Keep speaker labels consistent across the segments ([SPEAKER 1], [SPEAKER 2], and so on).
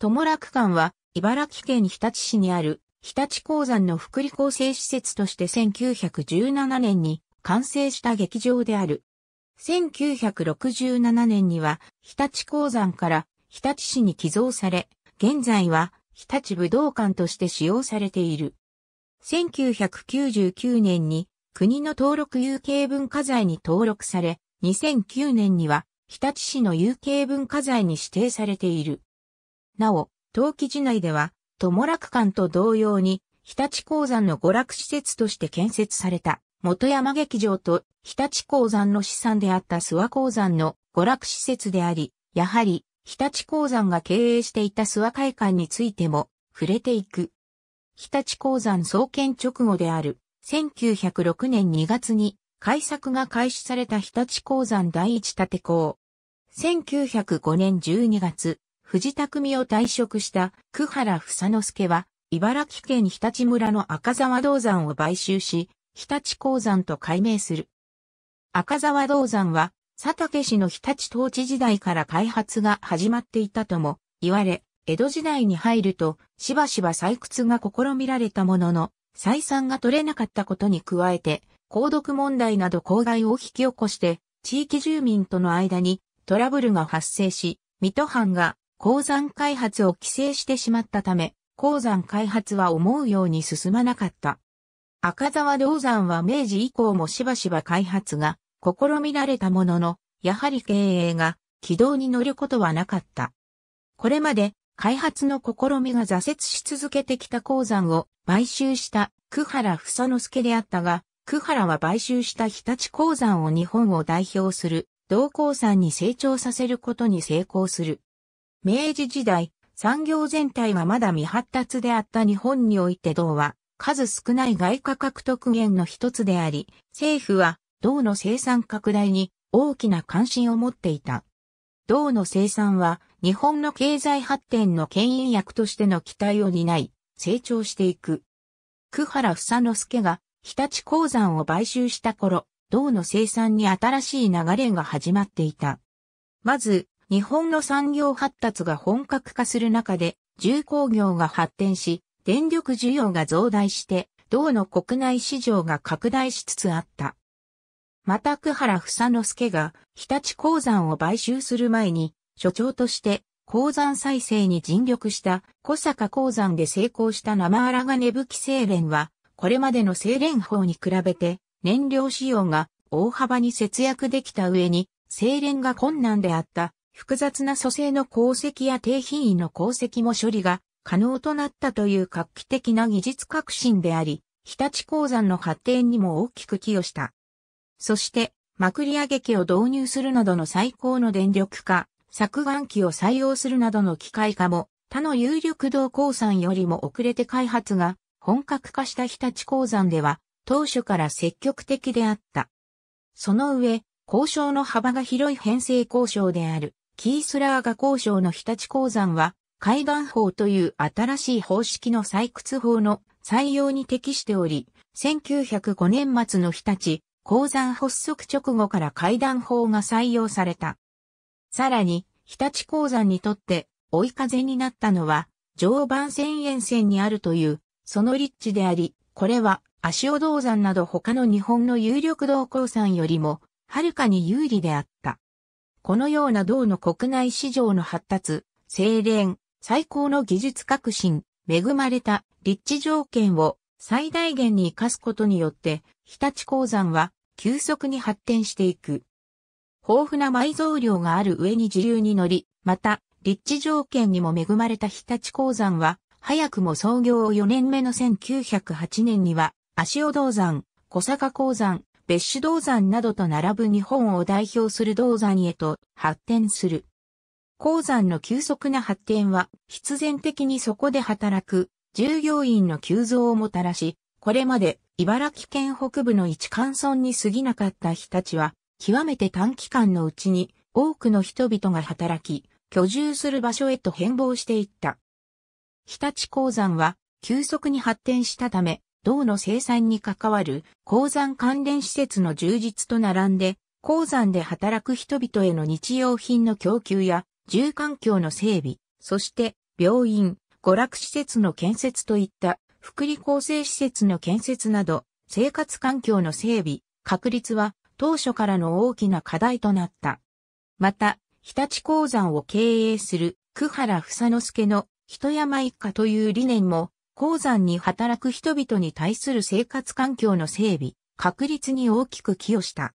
[SPEAKER 1] 友楽館は、茨城県日立市にある、日立鉱山の福利厚生施設として1917年に完成した劇場である。1967年には、日立鉱山から日立市に寄贈され、現在は日立武道館として使用されている。1999年に国の登録有形文化財に登録され、2009年には日立市の有形文化財に指定されている。なお、陶器寺内では、友楽館と同様に、日立鉱山の娯楽施設として建設された、元山劇場と日立鉱山の資産であった諏訪鉱山の娯楽施設であり、やはり、日立鉱山が経営していた諏訪会館についても、触れていく。日立鉱山創建直後である、1906年2月に、開削が開始された日立鉱山第一建て校。1905年12月、藤田組を退職した久原房之助は、茨城県日立村の赤沢銅山を買収し、日立鉱山と改名する。赤沢銅山は、佐竹氏の日立統治時代から開発が始まっていたとも言われ、江戸時代に入ると、しばしば採掘が試みられたものの、採算が取れなかったことに加えて、鉱毒問題など公害を引き起こして、地域住民との間にトラブルが発生し、水戸藩が鉱山開発を規制してしまったため、鉱山開発は思うように進まなかった。赤沢銅山は明治以降もしばしば開発が試みられたものの、やはり経営が軌道に乗ることはなかった。これまで開発の試みが挫折し続けてきた鉱山を買収した久原房之助であったが、久原は買収した日立鉱山を日本を代表する銅鉱山に成長させることに成功する。明治時代、産業全体がまだ未発達であった日本において銅は数少ない外貨獲得源の一つであり、政府は銅の生産拡大に大きな関心を持っていた。銅の生産は日本の経済発展の牽引役としての期待を担い、成長していく。久原房之助が日立鉱山を買収した頃、銅の生産に新しい流れが始まっていた。まず、日本の産業発達が本格化する中で、重工業が発展し、電力需要が増大して、銅の国内市場が拡大しつつあった。また、久原房之助が、日立鉱山を買収する前に、所長として、鉱山再生に尽力した小坂鉱山で成功した生荒金武器精錬は、これまでの精錬法に比べて、燃料使用が大幅に節約できた上に、精錬が困難であった複雑な組成の鉱石や低品位の鉱石も処理が可能となったという画期的な技術革新であり、日立鉱山の発展にも大きく寄与した。そして、まくり上げ機を導入するなどの最高の電力化、削岩機を採用するなどの機械化も、他の有力銅鉱山よりも遅れて開発が本格化した日立鉱山では、当初から積極的であった。その上、交渉の幅が広い編成交渉である。キースラーが交渉の日立鉱山は、海岸法という新しい方式の採掘法の採用に適しており、1905年末の日立、鉱山発足直後から海岸法が採用された。さらに、日立鉱山にとって追い風になったのは、常磐線沿線にあるという、その立地であり、これは、足尾銅山など他の日本の有力銅鉱山よりも、はるかに有利であった。このような銅の国内市場の発達、精錬、最高の技術革新、恵まれた立地条件を最大限に活かすことによって、日立鉱山は急速に発展していく。豊富な埋蔵量がある上に自流に乗り、また、立地条件にも恵まれた日立鉱山は、早くも創業4年目の1908年には、足尾銅山、小坂鉱山、別種銅山などと並ぶ日本を代表する銅山へと発展する。鉱山の急速な発展は必然的にそこで働く従業員の急増をもたらし、これまで茨城県北部の一貫村に過ぎなかった日立は、極めて短期間のうちに多くの人々が働き、居住する場所へと変貌していった。日立鉱山は急速に発展したため、銅の生産に関わる鉱山関連施設の充実と並んで、鉱山で働く人々への日用品の供給や、住環境の整備、そして病院、娯楽施設の建設といった福利厚生施設の建設など、生活環境の整備、確立は当初からの大きな課題となった。また、日立鉱山を経営する久原房之助の人山一家という理念も鉱山に働く人々に対する生活環境の整備、確立に大きく寄与した。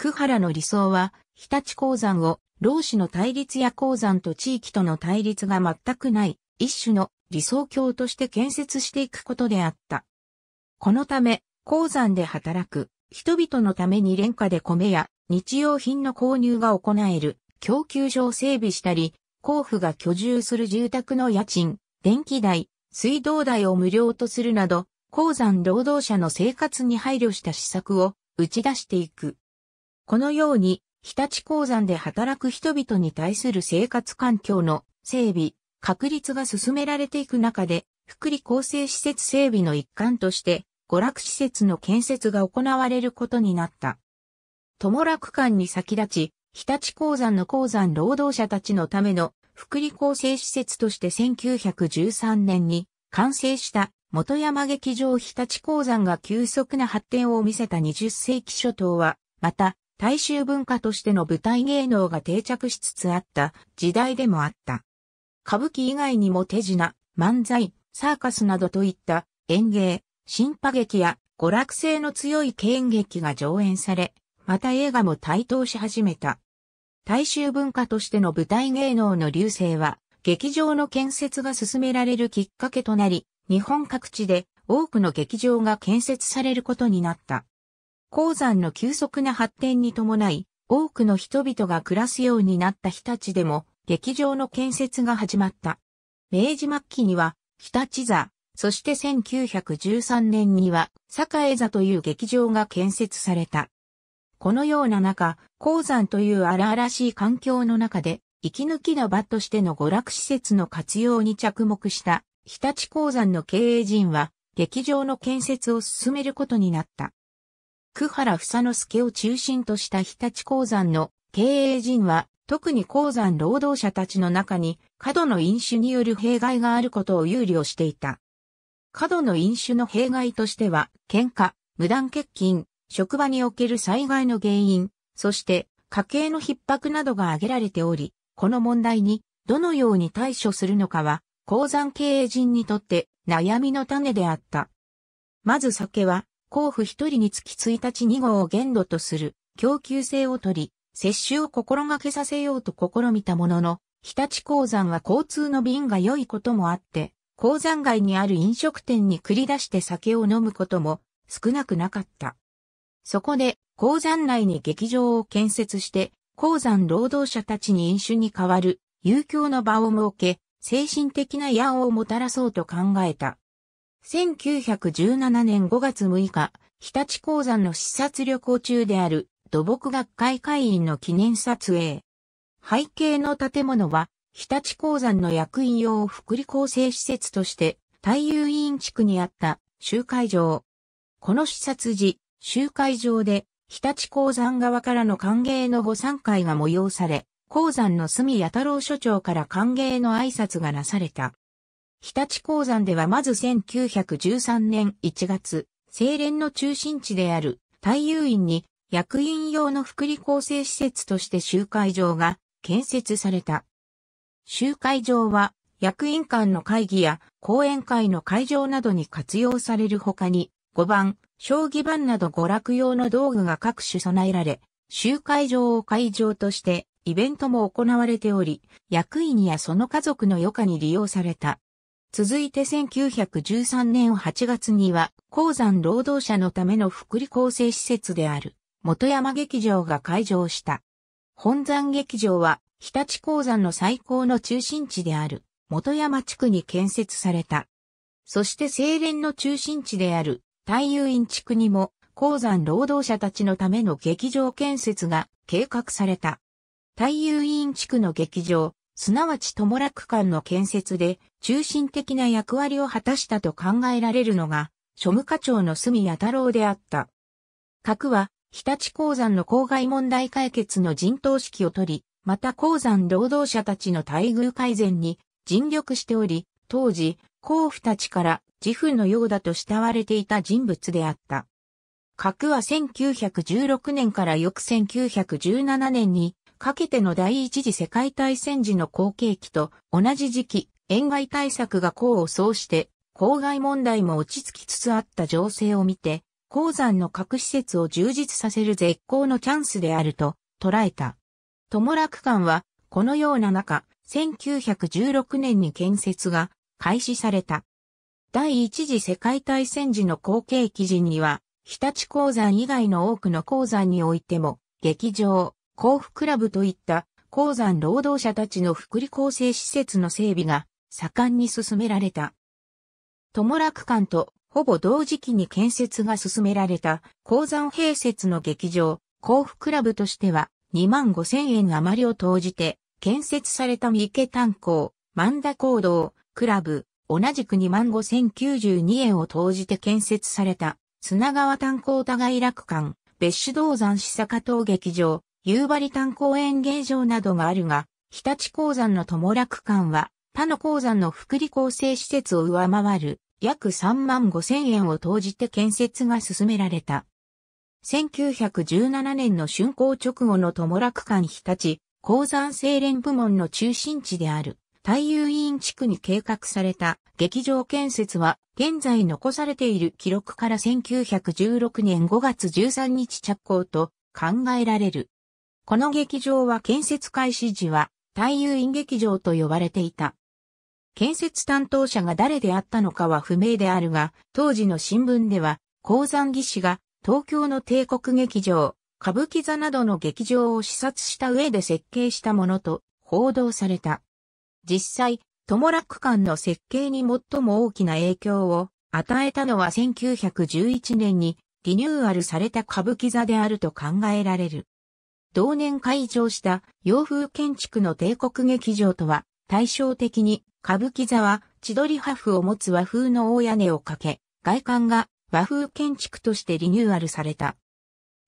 [SPEAKER 1] 久原の理想は、日立鉱山を、労使の対立や鉱山と地域との対立が全くない、一種の理想郷として建設していくことであった。このため、鉱山で働く人々のために廉価で米や日用品の購入が行える供給所を整備したり、甲府が居住する住宅の家賃、電気代、水道代を無料とするなど、鉱山労働者の生活に配慮した施策を打ち出していく。このように、日立鉱山で働く人々に対する生活環境の整備、確立が進められていく中で、福利厚生施設整備の一環として、娯楽施設の建設が行われることになった。友楽館に先立ち、日立鉱山の鉱山労働者たちのための福利厚生施設として1913年に完成した元山劇場日立鉱山が急速な発展を見せた20世紀初頭は、また、大衆文化としての舞台芸能が定着しつつあった時代でもあった。歌舞伎以外にも手品、漫才、サーカスなどといった演芸、新派劇や娯楽性の強い軽劇が上演され、また映画も台頭し始めた。大衆文化としての舞台芸能の流星は、劇場の建設が進められるきっかけとなり、日本各地で多くの劇場が建設されることになった。鉱山の急速な発展に伴い、多くの人々が暮らすようになった日立でも、劇場の建設が始まった。明治末期には、日立座、そして1913年には、栄座という劇場が建設された。このような中、鉱山という荒々しい環境の中で、息抜きの場としての娯楽施設の活用に着目した日立鉱山の経営陣は、劇場の建設を進めることになった。久原房之助を中心とした日立鉱山の経営陣は、特に鉱山労働者たちの中に、過度の飲酒による弊害があることを憂慮していた。過度の飲酒の弊害としては、喧嘩、無断欠勤、職場における災害の原因、そして家計の逼迫などが挙げられており、この問題にどのように対処するのかは、鉱山経営陣にとって悩みの種であった。まず酒は、甲府一人につき1日2号を限度とする供給性を取り、摂取を心がけさせようと試みたものの、日立鉱山は交通の便が良いこともあって、鉱山街にある飲食店に繰り出して酒を飲むことも少なくなかった。そこで、鉱山内に劇場を建設して、鉱山労働者たちに飲酒に代わる、遊興の場を設け、精神的な矢をもたらそうと考えた。1917年5月6日、日立鉱山の視察旅行中である土木学会会員の記念撮影。背景の建物は、日立鉱山の役員用福利厚生施設として、大遊委員地区にあった集会場。この視察時、集会場で、日立鉱山側からの歓迎の補参会が催され、鉱山の住八太郎所長から歓迎の挨拶がなされた。日立鉱山ではまず1913年1月、清廉の中心地である太遊院に役員用の福利厚生施設として集会場が建設された。集会場は役員間の会議や講演会の会場などに活用されるほかに、5番、将棋盤など娯楽用の道具が各種備えられ、集会場を会場としてイベントも行われており、役員やその家族の余暇に利用された。続いて1913年8月には、鉱山労働者のための福利厚生施設である、元山劇場が開場した。本山劇場は、日立鉱山の最高の中心地である、元山地区に建設された。そして清廉の中心地である、大遊院地区にも鉱山労働者たちのための劇場建設が計画された。大遊院地区の劇場、すなわち友楽館の建設で中心的な役割を果たしたと考えられるのが、庶務課長の住谷太郎であった。核は、日立鉱山の公害問題解決の陣頭指揮を取り、また鉱山労働者たちの待遇改善に尽力しており、当時、皇府たちから自負のようだと慕われていた人物であった。核は1916年から翌1917年にかけての第一次世界大戦時の後継期と同じ時期、沿外対策が功を奏して、公害問題も落ち着きつつあった情勢を見て、鉱山の核施設を充実させる絶好のチャンスであると捉えた。友楽館はこのような中、1916年に建設が開始された。第一次世界大戦時の後継記事には、日立鉱山以外の多くの鉱山においても、劇場、甲府クラブといった鉱山労働者たちの福利厚生施設の整備が盛んに進められた。友楽館とほぼ同時期に建設が進められた鉱山併設の劇場、甲府クラブとしては2万5千円余りを投じて建設された三池炭鉱、万田坑道、クラブ、同じく2万5092円を投じて建設された、砂川炭鉱互い楽館、別種銅山さ坂島劇場、夕張炭鉱園芸場などがあるが、日立鉱山の友楽館は、他の鉱山の福利厚生施設を上回る、約3万5千円を投じて建設が進められた。1917年の竣工直後の友楽館日立、鉱山精錬部門の中心地である。太遊院地区に計画された劇場建設は現在残されている記録から1916年5月13日着工と考えられる。この劇場は建設開始時は太遊院劇場と呼ばれていた。建設担当者が誰であったのかは不明であるが、当時の新聞では、鉱山技師が東京の帝国劇場、歌舞伎座などの劇場を視察した上で設計したものと報道された。実際、トモラック間の設計に最も大きな影響を与えたのは1911年にリニューアルされた歌舞伎座であると考えられる。同年開場した洋風建築の帝国劇場とは対照的に歌舞伎座は千鳥破風を持つ和風の大屋根をかけ、外観が和風建築としてリニューアルされた。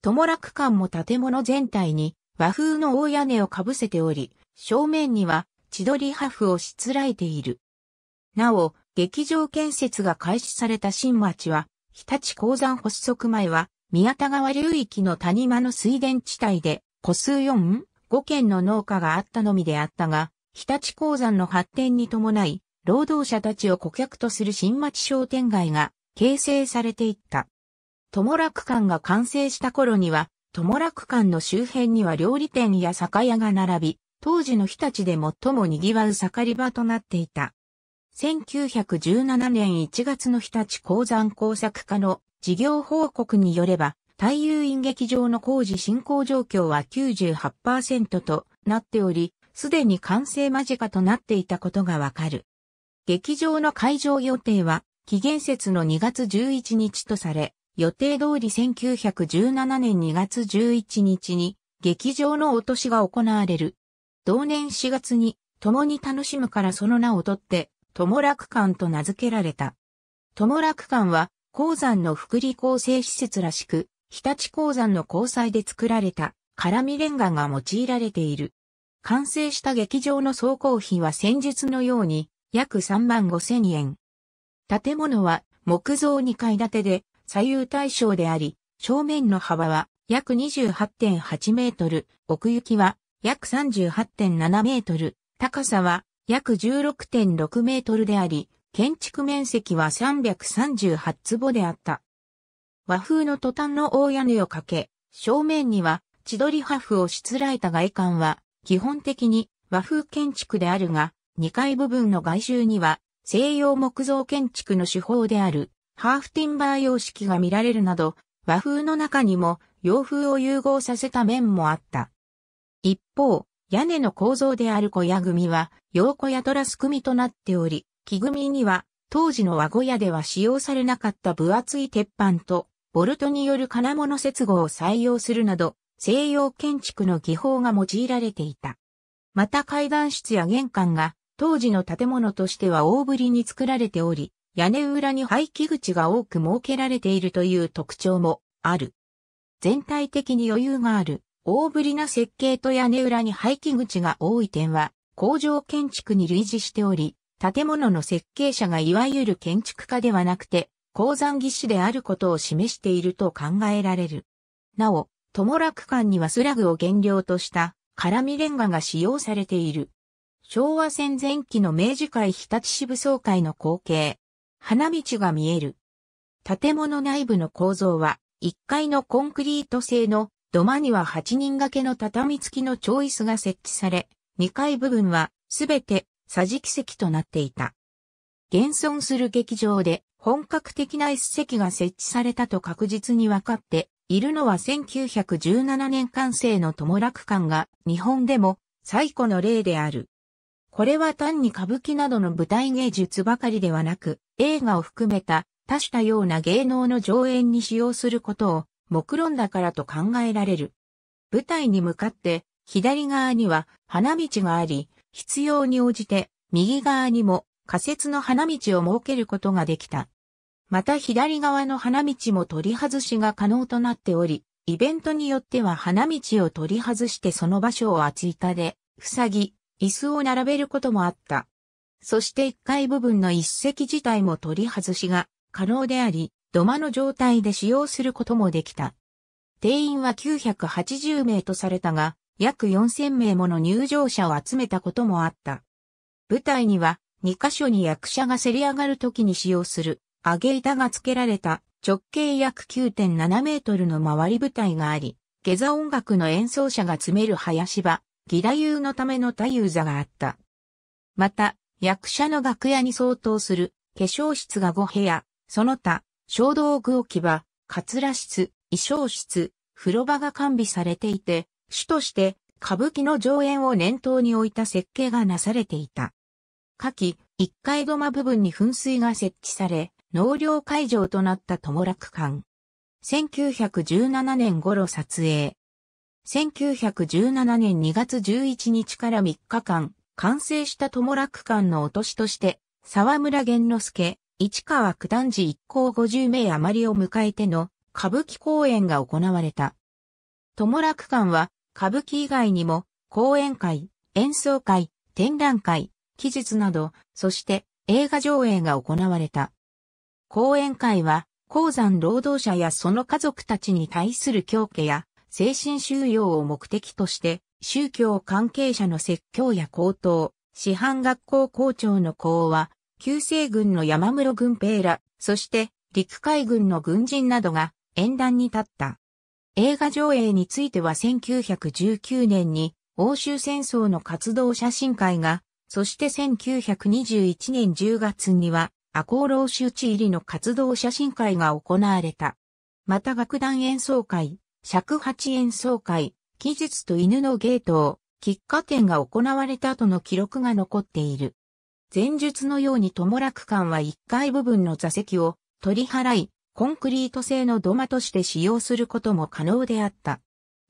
[SPEAKER 1] 友楽館も建物全体に和風の大屋根をかぶせており、正面には千鳥破風をしつらえている。なお、劇場建設が開始された新町は、日立鉱山発足前は、宮田川流域の谷間の水田地帯で、個数4、5軒の農家があったのみであったが、日立鉱山の発展に伴い、労働者たちを顧客とする新町商店街が形成されていった。友楽館が完成した頃には、友楽館の周辺には料理店や酒屋が並び、当時の日立で最も賑わう盛り場となっていた。1917年1月の日立鉱山工作課の事業報告によれば、大遊院劇場の工事進行状況は98%となっており、すでに完成間近となっていたことがわかる。劇場の開場予定は、期限節の2月11日とされ、予定通り1917年2月11日に劇場の落としが行われる。同年4月に、共に楽しむからその名をとって、友楽館と名付けられた。友楽館は、鉱山の福利構成施設らしく、日立鉱山の鉱際で作られた、辛みレンガが用いられている。完成した劇場の総工費は先日のように、約3万5千円。建物は、木造2階建てで、左右対称であり、正面の幅は約28.8メートル、奥行きは約38.7メートル、高さは約16.6メートルであり、建築面積は338坪であった。和風のトタンの大屋根をかけ、正面には千鳥ハフをしつらえた外観は、基本的に和風建築であるが、2階部分の外周には西洋木造建築の手法であるハーフティンバー様式が見られるなど、和風の中にも洋風を融合させた面もあった。一方、屋根の構造である小屋組は、洋小屋トラス組となっており、木組には、当時の和小屋では使用されなかった分厚い鉄板と、ボルトによる金物接合を採用するなど、西洋建築の技法が用いられていた。また階段室や玄関が、当時の建物としては大ぶりに作られており、屋根裏に排気口が多く設けられているという特徴もある。全体的に余裕がある。大ぶりな設計と屋根裏に排気口が多い点は、工場建築に類似しており、建物の設計者がいわゆる建築家ではなくて、鉱山技師であることを示していると考えられる。なお、友楽館にはスラグを原料とした、辛味レンガが使用されている。昭和戦前期の明治会日立支部総会の光景。花道が見える。建物内部の構造は、1階のコンクリート製の土間には8人掛けの畳付きのョ椅子が設置され、2階部分はすべて桟敷席となっていた。現存する劇場で本格的な椅子席が設置されたと確実に分かっているのは1917年完成の友楽館が日本でも最古の例である。これは単に歌舞伎などの舞台芸術ばかりではなく、映画を含めた多種多様な芸能の上演に使用することを目論んだからと考えられる。舞台に向かって左側には花道があり、必要に応じて右側にも仮設の花道を設けることができた。また左側の花道も取り外しが可能となっており、イベントによっては花道を取り外してその場所を厚板で塞ぎ、椅子を並べることもあった。そして1階部分の一席自体も取り外しが可能であり、土間の状態で使用することもできた。定員は980名とされたが、約4000名もの入場者を集めたこともあった。舞台には、2箇所に役者が競り上がる時に使用する、上げ板が付けられた直径約9.7メートルの回り舞台があり、下座音楽の演奏者が詰める林場、義太夫のための太夫座があった。また、役者の楽屋に相当する化粧室が5部屋、その他、小道具置き場、ラ室、衣装室、風呂場が完備されていて、主として歌舞伎の上演を念頭に置いた設計がなされていた。下記、一階土間部分に噴水が設置され、納涼会場となった友楽館。1917年頃撮影。1917年2月11日から3日間、完成した友楽館の落としとして、沢村玄之介、市川九段寺一行50名余りを迎えての歌舞伎公演が行われた。友楽館は歌舞伎以外にも講演会、演奏会、展覧会、記述など、そして映画上映が行われた。講演会は鉱山労働者やその家族たちに対する教家や精神収容を目的として宗教関係者の説教や高等、師範学校校長の講話、旧西軍の山室軍兵ら、そして陸海軍の軍人などが演壇に立った。映画上映については1919年に欧州戦争の活動写真会が、そして1921年10月には、赤穂老州地入りの活動写真会が行われた。また楽団演奏会、尺八演奏会、記術と犬のゲートを、喫茶展が行われたとの記録が残っている。前述のように友楽館は1階部分の座席を取り払い、コンクリート製の土間として使用することも可能であった。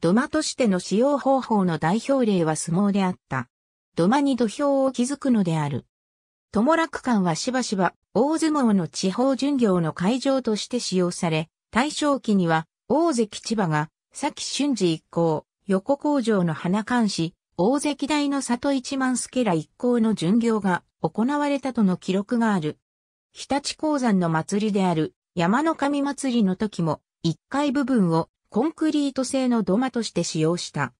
[SPEAKER 1] 土間としての使用方法の代表例は相撲であった。土間に土俵を築くのである。友楽館はしばしば大相撲の地方巡業の会場として使用され、大正期には大関千葉が、先俊治一行、横工場の花監視、大関大の里一万助ら一行の巡業が行われたとの記録がある。日立鉱山の祭りである山の神祭りの時も1階部分をコンクリート製の土間として使用した。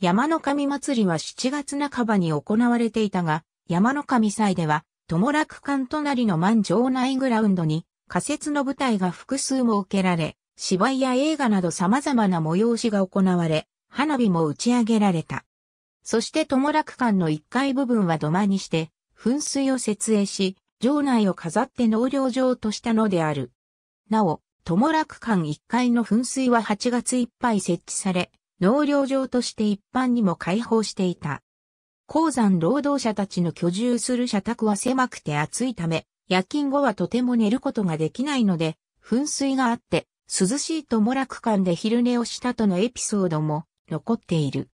[SPEAKER 1] 山の神祭りは7月半ばに行われていたが、山の神祭では、友楽館隣の満場内グラウンドに仮設の舞台が複数設けられ、芝居や映画など様々な催しが行われ、花火も打ち上げられた。そして友楽館の1階部分は土間にして、噴水を設営し、城内を飾って農業場としたのである。なお、友楽館1階の噴水は8月いっぱい設置され、農業場として一般にも開放していた。鉱山労働者たちの居住する社宅は狭くて暑いため、夜勤後はとても寝ることができないので、噴水があって、涼しい友楽館で昼寝をしたとのエピソードも残っている。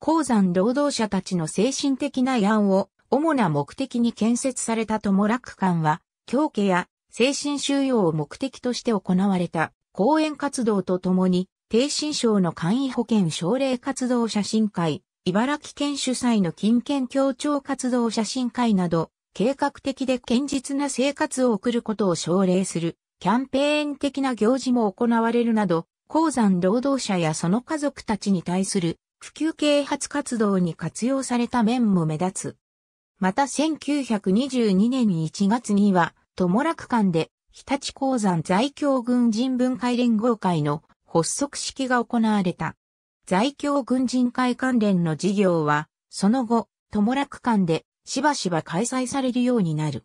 [SPEAKER 1] 鉱山労働者たちの精神的な慰安を主な目的に建設された友楽館は、教家や精神収容を目的として行われた講演活動とともに、低心省の簡易保険奨励活動写真会、茨城県主催の金券協調活動写真会など、計画的で堅実な生活を送ることを奨励する、キャンペーン的な行事も行われるなど、鉱山労働者やその家族たちに対する普及啓発活動に活用された面も目立つ。また1922年1月には、友楽館で、日立鉱山在京軍人文化連合会の発足式が行われた。在京軍人会関連の事業は、その後、友楽館でしばしば開催されるようになる。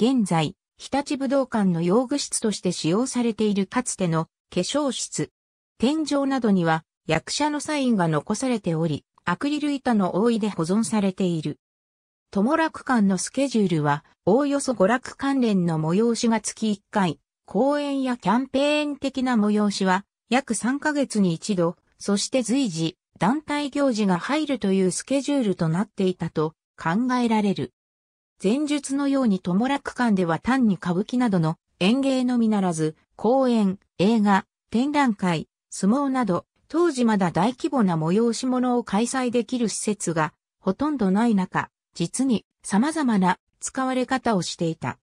[SPEAKER 1] 現在、日立武道館の用具室として使用されているかつての化粧室。天井などには役者のサインが残されており、アクリル板の覆いで保存されている。友楽館のスケジュールは、おおよそ娯楽関連の催しが月1回、公演やキャンペーン的な催しは、約3ヶ月に一度、そして随時、団体行事が入るというスケジュールとなっていたと考えられる。前述のように友楽館では単に歌舞伎などの演芸のみならず、公演、映画、展覧会、相撲など、当時まだ大規模な催し物を開催できる施設がほとんどない中、実に様々な使われ方をしていた。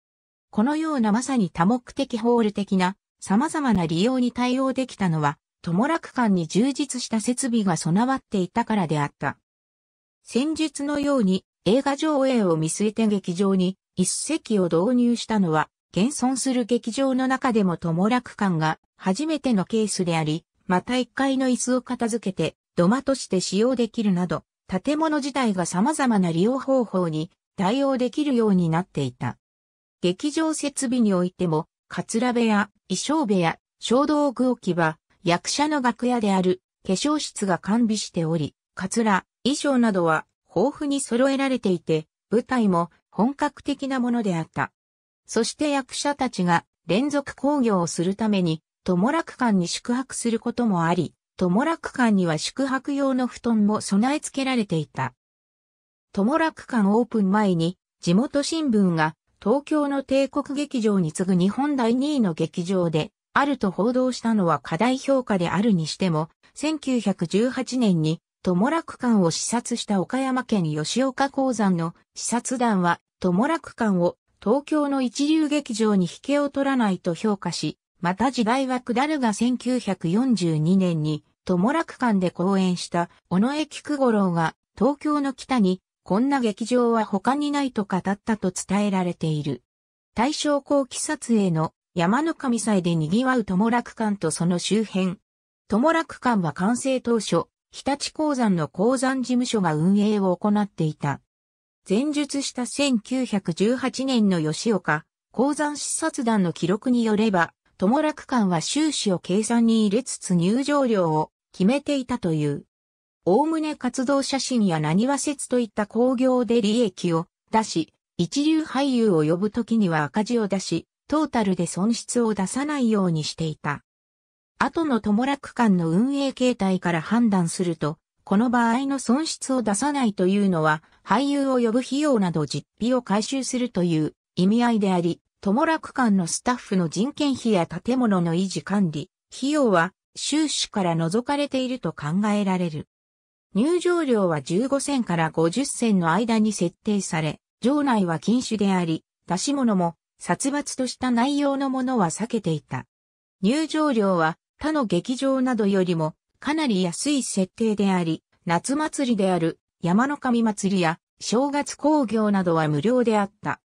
[SPEAKER 1] このようなまさに多目的ホール的な様々な利用に対応できたのは、友楽館に充実した設備が備わっていたからであった。先日のように映画上映を見据えて劇場に一席を導入したのは、現存する劇場の中でも友楽館が初めてのケースであり、また1階の椅子を片付けて土間として使用できるなど、建物自体が様々な利用方法に対応できるようになっていた。劇場設備においても、桂部屋、衣装部屋、小道具置き場、役者の楽屋である化粧室が完備しており、桂、衣装などは豊富に揃えられていて、舞台も本格的なものであった。そして役者たちが連続興行をするために、友楽館に宿泊することもあり、友楽館には宿泊用の布団も備え付けられていた。友楽館オープン前に、地元新聞が東京の帝国劇場に次ぐ日本第2位の劇場で、あると報道したのは過大評価であるにしても、1918年に友楽館を視察した岡山県吉岡鉱山の視察団は、友楽館を東京の一流劇場に引けを取らないと評価し、また時代は下るが1942年に、友楽館で公演した、尾上菊五郎が、東京の北に、こんな劇場は他にないと語ったと伝えられている。大正後期撮影の山の神祭で賑わう友楽館とその周辺。友楽館は完成当初、日立鉱山の鉱山事務所が運営を行っていた。前述した1918年の吉岡鉱山視察団の記録によれば、友楽館は収支を計算に入れつつ入場料を決めていたという。おおむね活動写真や何話説といった興行で利益を出し、一流俳優を呼ぶときには赤字を出し、トータルで損失を出さないようにしていた。後の友楽館の運営形態から判断すると、この場合の損失を出さないというのは、俳優を呼ぶ費用など実費を回収するという意味合いであり、友楽館のスタッフの人件費や建物の維持管理、費用は収支から除かれていると考えられる。入場料は15銭から50銭の間に設定され、場内は禁酒であり、出し物も殺伐とした内容のものは避けていた。入場料は他の劇場などよりもかなり安い設定であり、夏祭りである山の神祭りや正月工業などは無料であった。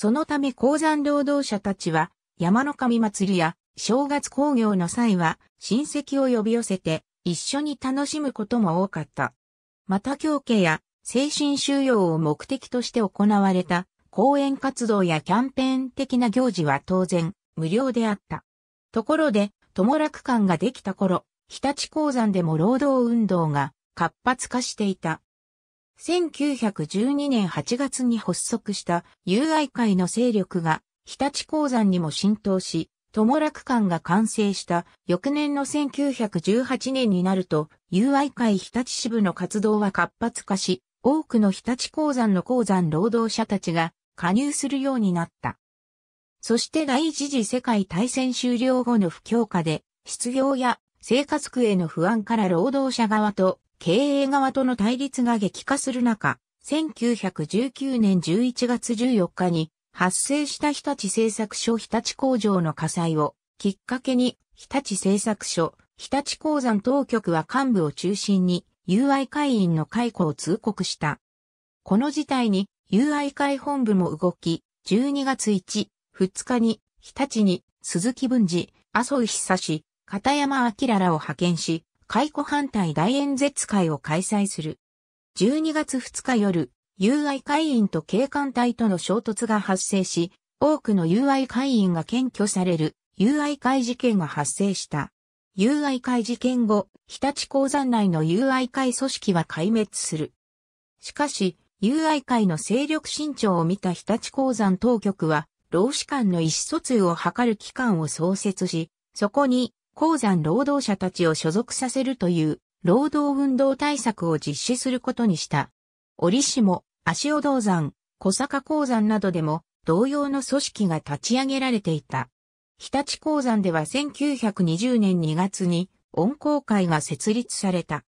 [SPEAKER 1] そのため鉱山労働者たちは、山の神祭りや正月工業の際は親戚を呼び寄せて一緒に楽しむことも多かった。また教家や精神収容を目的として行われた講演活動やキャンペーン的な行事は当然無料であった。ところで、友楽館ができた頃、日立鉱山でも労働運動が活発化していた。1912年8月に発足した友愛会の勢力が日立鉱山にも浸透し、友楽館が完成した翌年の1918年になると、友愛会日立支部の活動は活発化し、多くの日立鉱山の鉱山労働者たちが加入するようになった。そして第一次世界大戦終了後の不況下で、失業や生活苦への不安から労働者側と経営側との対立が激化する中、1919年11月14日に発生した日立製作所日立工場の火災をきっかけに日立製作所日立鉱山当局は幹部を中心に UI 会員の解雇を通告した。この事態に UI 会本部も動き、12月1、2日に日立に鈴木文治、麻生久志、片山明らを派遣し、解雇反対大演説会を開催する。12月2日夜、UI 会員と警官隊との衝突が発生し、多くの UI 会員が検挙される UI 会事件が発生した。UI 会事件後、日立鉱山内の UI 会組織は壊滅する。しかし、UI 会の勢力伸長を見た日立鉱山当局は、労使間の意思疎通を図る機関を創設し、そこに鉱山労働者たちを所属させるという労働運動対策を実施することにした。折しも、足尾銅山、小坂鉱山などでも同様の組織が立ち上げられていた。日立鉱山では1920年2月に温工会が設立された。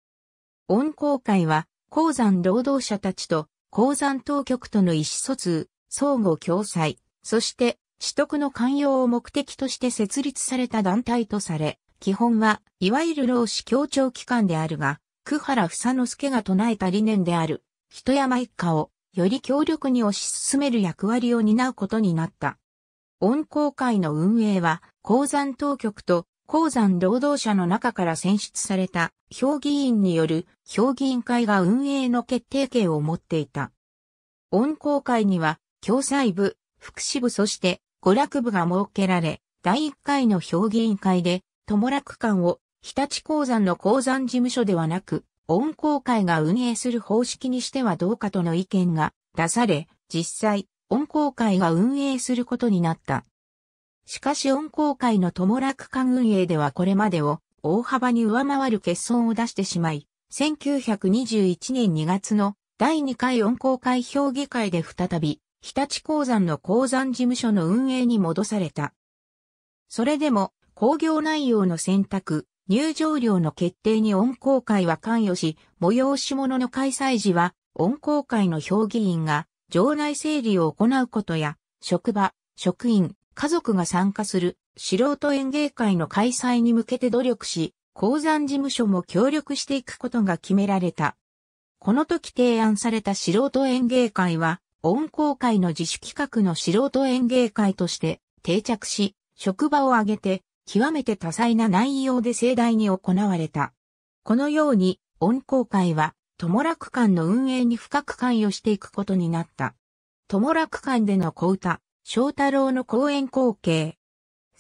[SPEAKER 1] 温工会は鉱山労働者たちと鉱山当局との意思疎通、相互共済、そして取得の寛容を目的として設立された団体とされ、基本は、いわゆる労使協調機関であるが、久原房之助が唱えた理念である、人山一家を、より強力に推し進める役割を担うことになった。温公会の運営は、鉱山当局と鉱山労働者の中から選出された評議員による評議員会が運営の決定権を持っていた。温公会には、共済部、福祉部そして娯楽部が設けられ、第1回の評議員会で、友楽館を日立鉱山の鉱山事務所ではなく、温工会が運営する方式にしてはどうかとの意見が出され、実際、温工会が運営することになった。しかし温工会の友楽館運営ではこれまでを大幅に上回る欠損を出してしまい、1921年2月の第2回温工会評議会で再び日立鉱山の鉱山事務所の運営に戻された。それでも、工業内容の選択、入場料の決定に音公会は関与し、催し物の開催時は、音公会の評議員が、場内整理を行うことや、職場、職員、家族が参加する、素人演芸会の開催に向けて努力し、鉱山事務所も協力していくことが決められた。この時提案された素人演芸会は、音公会の自主企画の素人演芸会として定着し、職場を挙げて極めて多彩な内容で盛大に行われた。このように、音公会は、友楽館の運営に深く関与していくことになった。友楽館での小歌、翔太郎の公演光景。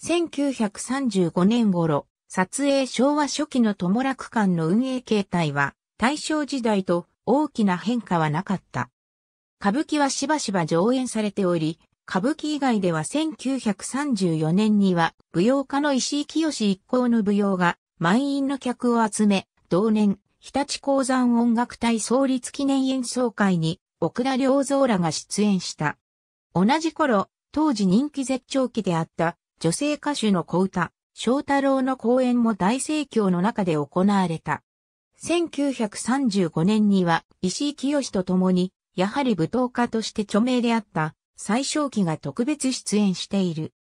[SPEAKER 1] 1935年頃、撮影昭和初期の友楽館の運営形態は、大正時代と大きな変化はなかった。歌舞伎はしばしば上演されており、歌舞伎以外では1934年には舞踊家の石井清一行の舞踊が満員の客を集め、同年、日立鉱山音楽隊創立記念演奏会に奥田良造らが出演した。同じ頃、当時人気絶頂期であった女性歌手の小歌、翔太郎の公演も大盛況の中で行われた。1935年には石井清と共にやはり舞踏家として著名であった最小期が特別出演している。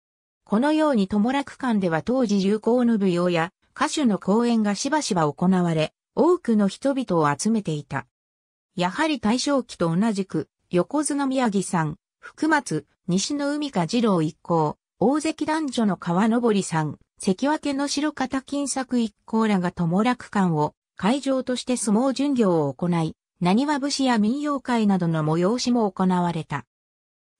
[SPEAKER 1] このように友楽館では当時流行の舞踊や歌手の講演がしばしば行われ、多くの人々を集めていた。やはり大正期と同じく、横綱宮城さん、福松、西の海か二郎一行、大関男女の川登さん、関脇の白方金作一行らが友楽館を会場として相撲巡業を行い、何は武士や民謡会などの催しも行われた。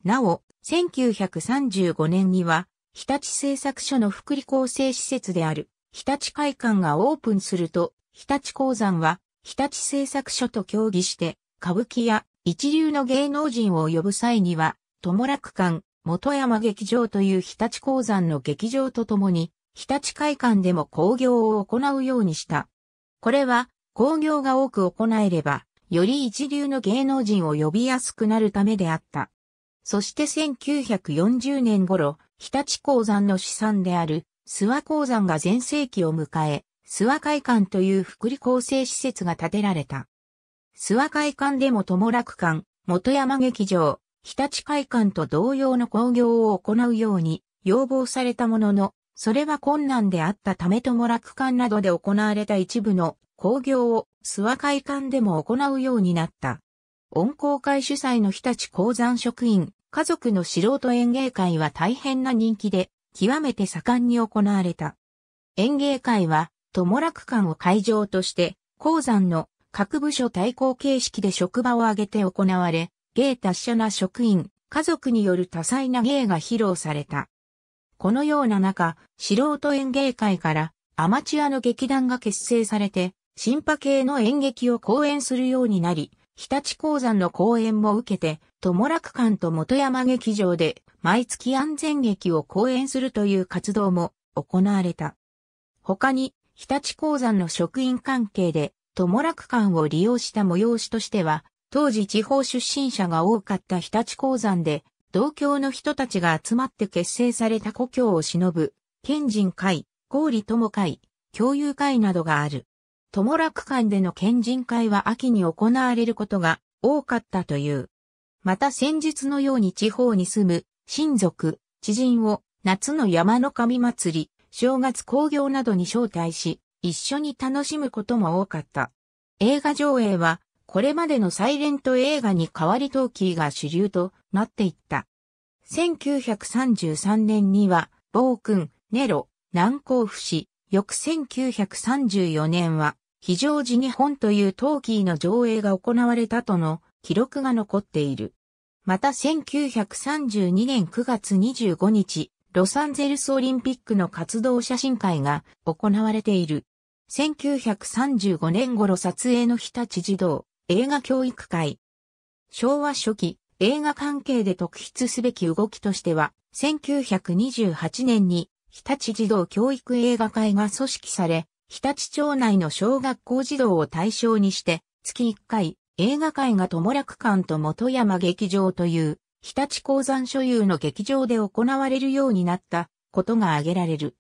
[SPEAKER 1] なお、1935年には、日立製作所の福利厚生施設である、日立会館がオープンすると、日立鉱山は、日立製作所と協議して、歌舞伎や一流の芸能人を呼ぶ際には、友楽館、元山劇場という日立鉱山の劇場とともに、日立会館でも興行を行うようにした。これは、興行が多く行えれば、より一流の芸能人を呼びやすくなるためであった。そして1940年頃、日立鉱山の資産である諏訪鉱山が全盛期を迎え、諏訪会館という福利厚生施設が建てられた。諏訪会館でも友楽館、元山劇場、日立会館と同様の興行を行うように要望されたものの、それは困難であったため友楽館などで行われた一部の興行を諏訪会館でも行うようになった。音工会主催の日立鉱山職員、家族の素人演芸会は大変な人気で、極めて盛んに行われた。演芸会は、友楽館を会場として、鉱山の各部署対抗形式で職場を挙げて行われ、芸達者な職員、家族による多彩な芸が披露された。このような中、素人演芸会からアマチュアの劇団が結成されて、進化系の演劇を講演するようになり、日立鉱山の講演も受けて、友楽館と元山劇場で毎月安全劇を講演するという活動も行われた。他に、日立鉱山の職員関係で、友楽館を利用した催しとしては、当時地方出身者が多かった日立鉱山で、同郷の人たちが集まって結成された故郷を忍ぶ、賢人会、郡友会、共有会などがある。友楽館での県人会は秋に行われることが多かったという。また先日のように地方に住む親族、知人を夏の山の神祭り、正月興行などに招待し、一緒に楽しむことも多かった。映画上映は、これまでのサイレント映画に代わりトーキーが主流となっていった。1933年には、暴君、ネロ、南光不死、翌1934年は、非常時に本というトーキーの上映が行われたとの記録が残っている。また1932年9月25日、ロサンゼルスオリンピックの活動写真会が行われている。1935年頃撮影の日立児童映画教育会。昭和初期、映画関係で特筆すべき動きとしては、1928年に日立児童教育映画会が組織され、日立町内の小学校児童を対象にして、月1回、映画会が友楽館と元山劇場という、日立鉱山所有の劇場で行われるようになったことが挙げられる。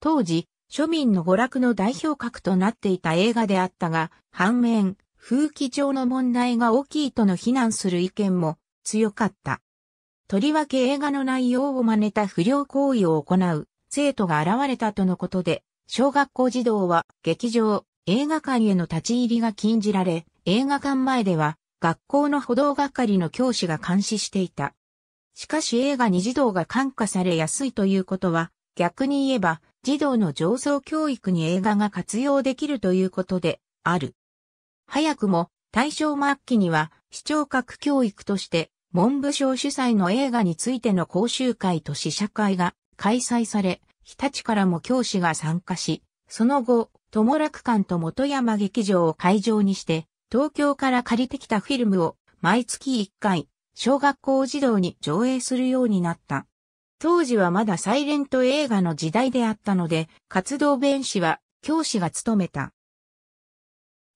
[SPEAKER 1] 当時、庶民の娯楽の代表格となっていた映画であったが、反面、風紀上の問題が大きいとの非難する意見も強かった。とりわけ映画の内容を真似た不良行為を行う生徒が現れたとのことで、小学校児童は劇場、映画館への立ち入りが禁じられ、映画館前では学校の歩道係の教師が監視していた。しかし映画に児童が感化されやすいということは、逆に言えば、児童の上層教育に映画が活用できるということで、ある。早くも、大正末期には、視聴覚教育として、文部省主催の映画についての講習会と試写会が開催され、日立からも教師が参加し、その後、友楽館と元山劇場を会場にして、東京から借りてきたフィルムを毎月1回、小学校児童に上映するようになった。当時はまだサイレント映画の時代であったので、活動弁士は教師が務めた。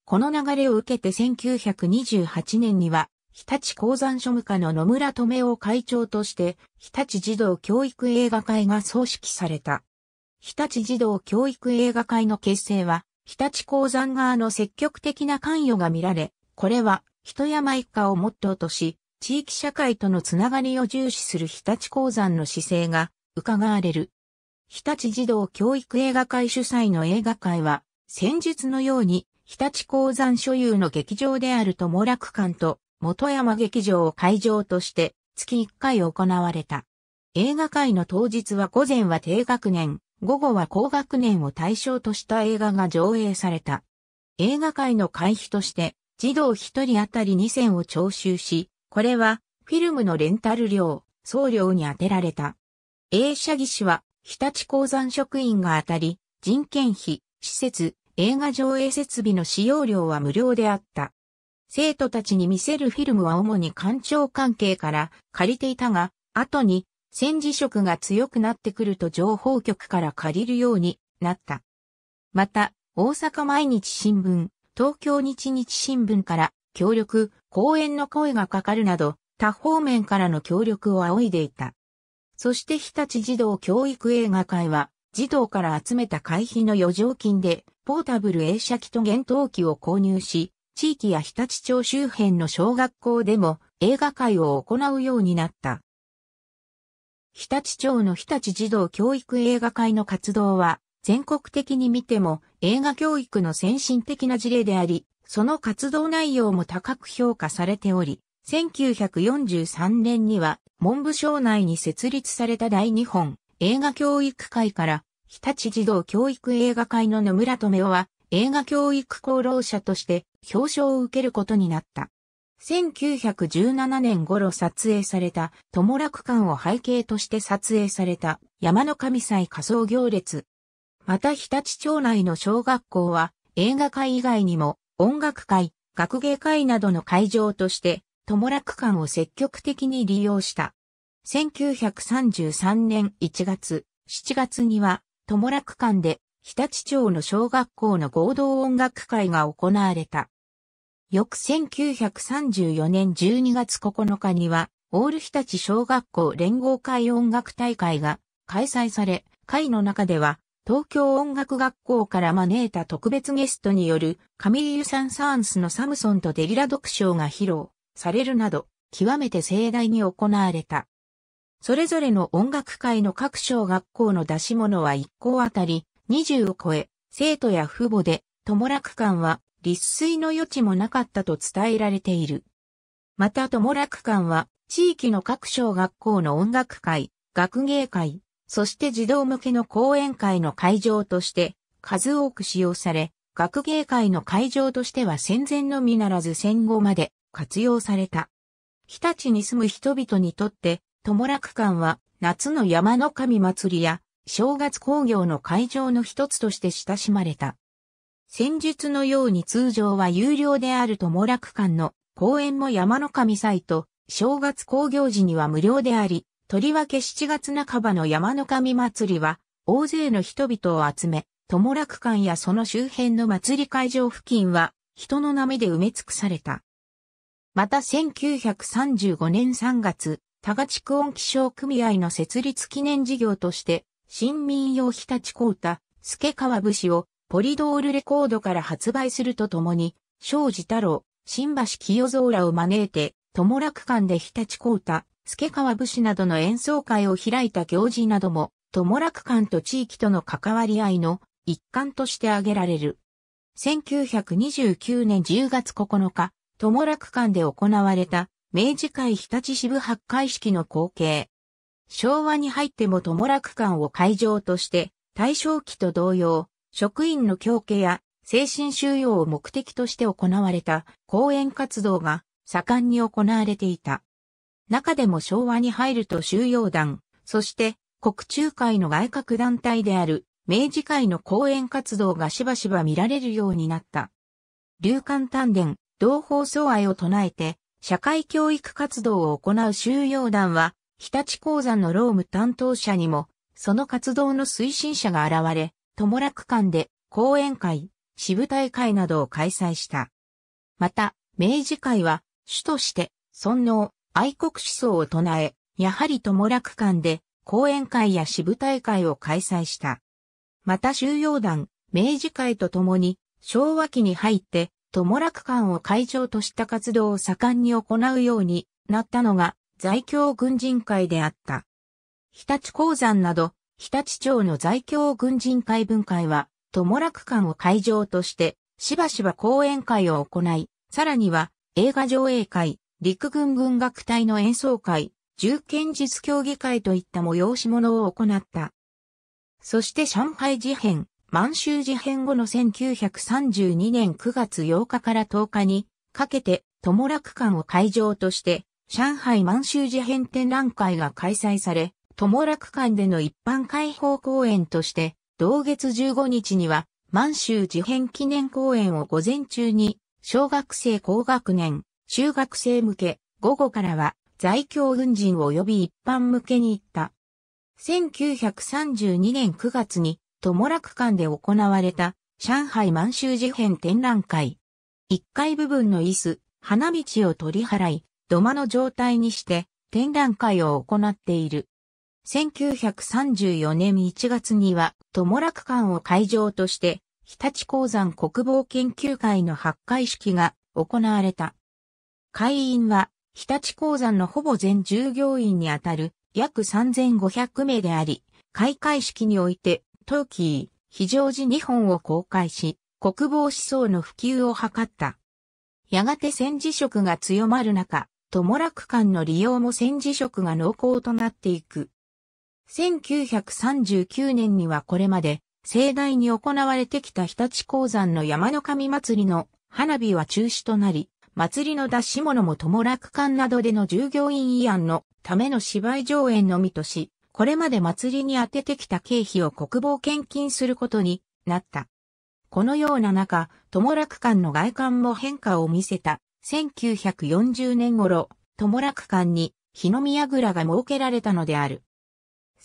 [SPEAKER 1] この流れを受けて1928年には日立鉱山所務課の野村留夫会長として、日立児童教育映画会が創式された。日立児童教育映画会の結成は、日立鉱山側の積極的な関与が見られ、これは、人山一家をモットーとし、地域社会とのつながりを重視する日立鉱山の姿勢が伺われる。日立児童教育映画会主催の映画会は、先日のように日立鉱山所有の劇場であると友楽館と元山劇場を会場として月1回行われた。映画会の当日は午前は低学年、午後は高学年を対象とした映画が上映された。映画会の会費として児童1人当たり2 0を徴収し、これはフィルムのレンタル料、送料に充てられた。映写技師は日立鉱山職員が当たり、人件費、施設、映画上映設備の使用料は無料であった。生徒たちに見せるフィルムは主に官庁関係から借りていたが、後に戦時色が強くなってくると情報局から借りるようになった。また、大阪毎日新聞、東京日日新聞から協力、講演の声がかかるなど、他方面からの協力を仰いでいた。そして日立児童教育映画会は、児童から集めた会費の余剰金で、ポータブル映写機と幻灯機を購入し、地域や日立町周辺の小学校でも映画会を行うようになった。日立町の日立児童教育映画会の活動は、全国的に見ても映画教育の先進的な事例であり、その活動内容も高く評価されており、1943年には文部省内に設立された大日本映画教育会から日立児童教育映画会の野村留夫は映画教育功労者として表彰を受けることになった。1917年頃撮影された、友楽館を背景として撮影された、山の神祭仮想行列。また日立町内の小学校は、映画会以外にも、音楽会、学芸会などの会場として、友楽館を積極的に利用した。1933年1月、7月には、友楽館で日立町の小学校の合同音楽会が行われた。翌1934年12月9日には、オール日立小学校連合会音楽大会が開催され、会の中では、東京音楽学校から招いた特別ゲストによる、カミリユ・サン・サーンスのサムソンとデリラ読唱が披露されるなど、極めて盛大に行われた。それぞれの音楽会の各小学校の出し物は1校あたり、20を超え、生徒や父母で、友楽館は、立水の余地もなかったと伝えられている。また友楽館は、地域の各小学校の音楽会、学芸会、そして児童向けの講演会の会場として、数多く使用され、学芸会の会場としては戦前のみならず戦後まで活用された。日立に住む人々にとって、友楽館は夏の山の神祭りや正月工業の会場の一つとして親しまれた。戦術のように通常は有料である友楽館の公園も山の神祭と正月工業時には無料であり、とりわけ7月半ばの山の神祭りは大勢の人々を集め、友楽館やその周辺の祭り会場付近は人の波で埋め尽くされた。また1935年3月、多賀地区音気象組合の設立記念事業として、新民謡日立光太、助川武士をポリドールレコードから発売するとともに、庄司太郎、新橋清蔵らを招いて、友楽館で日立光太、助川武士などの演奏会を開いた行事なども、友楽館と地域との関わり合いの一環として挙げられる。1929年10月9日、友楽館で行われた明治会日立支部発会式の光景。昭和に入っても友楽館を会場として、大正期と同様、職員の教家や精神収容を目的として行われた講演活動が盛んに行われていた。中でも昭和に入ると収容団、そして国中会の外郭団体である明治会の講演活動がしばしば見られるようになった。流間丹田、同胞相愛を唱えて社会教育活動を行う収容団は日立鉱山の労務担当者にも、その活動の推進者が現れ、友楽館で講演会、支部大会などを開催した。また、明治会は、主として、尊能、愛国思想を唱え、やはり友楽館で、講演会や支部大会を開催した。また収容団、明治会とともに、昭和期に入って、友楽館を会場とした活動を盛んに行うようになったのが、在京軍人会であった。日立鉱山など、日立町の在京軍人会分会は、友楽館を会場として、しばしば講演会を行い、さらには、映画上映会、陸軍軍楽隊の演奏会、重剣術協議会といった催し物を行った。そして上海事変、満州事変後の1932年9月8日から10日にかけて、友楽館を会場として、上海満州事変展覧会が開催され、友楽館での一般開放公演として、同月15日には、満州事変記念公演を午前中に、小学生高学年、中学生向け、午後からは、在京軍人及び一般向けに行った。1932年9月に、友楽館で行われた、上海満州事変展覧会。1階部分の椅子、花道を取り払い、土間の状態にして展覧会を行っている。1934年1月には、友楽館を会場として、日立鉱山国防研究会の発会式が行われた。会員は、日立鉱山のほぼ全従業員にあたる約3500名であり、開会式において、トーキー、非常時2本を公開し、国防思想の普及を図った。やがて戦時色が強まる中、友楽間の利用も戦時色が濃厚となっていく。1939年にはこれまで盛大に行われてきた日立鉱山の山の神祭りの花火は中止となり、祭りの出し物も友楽館などでの従業員慰安のための芝居上演のみとし、これまで祭りに当ててきた経費を国防献金することになった。このような中、友楽館の外観も変化を見せた。1940年頃、友楽館に日の宮倉が設けられたのである。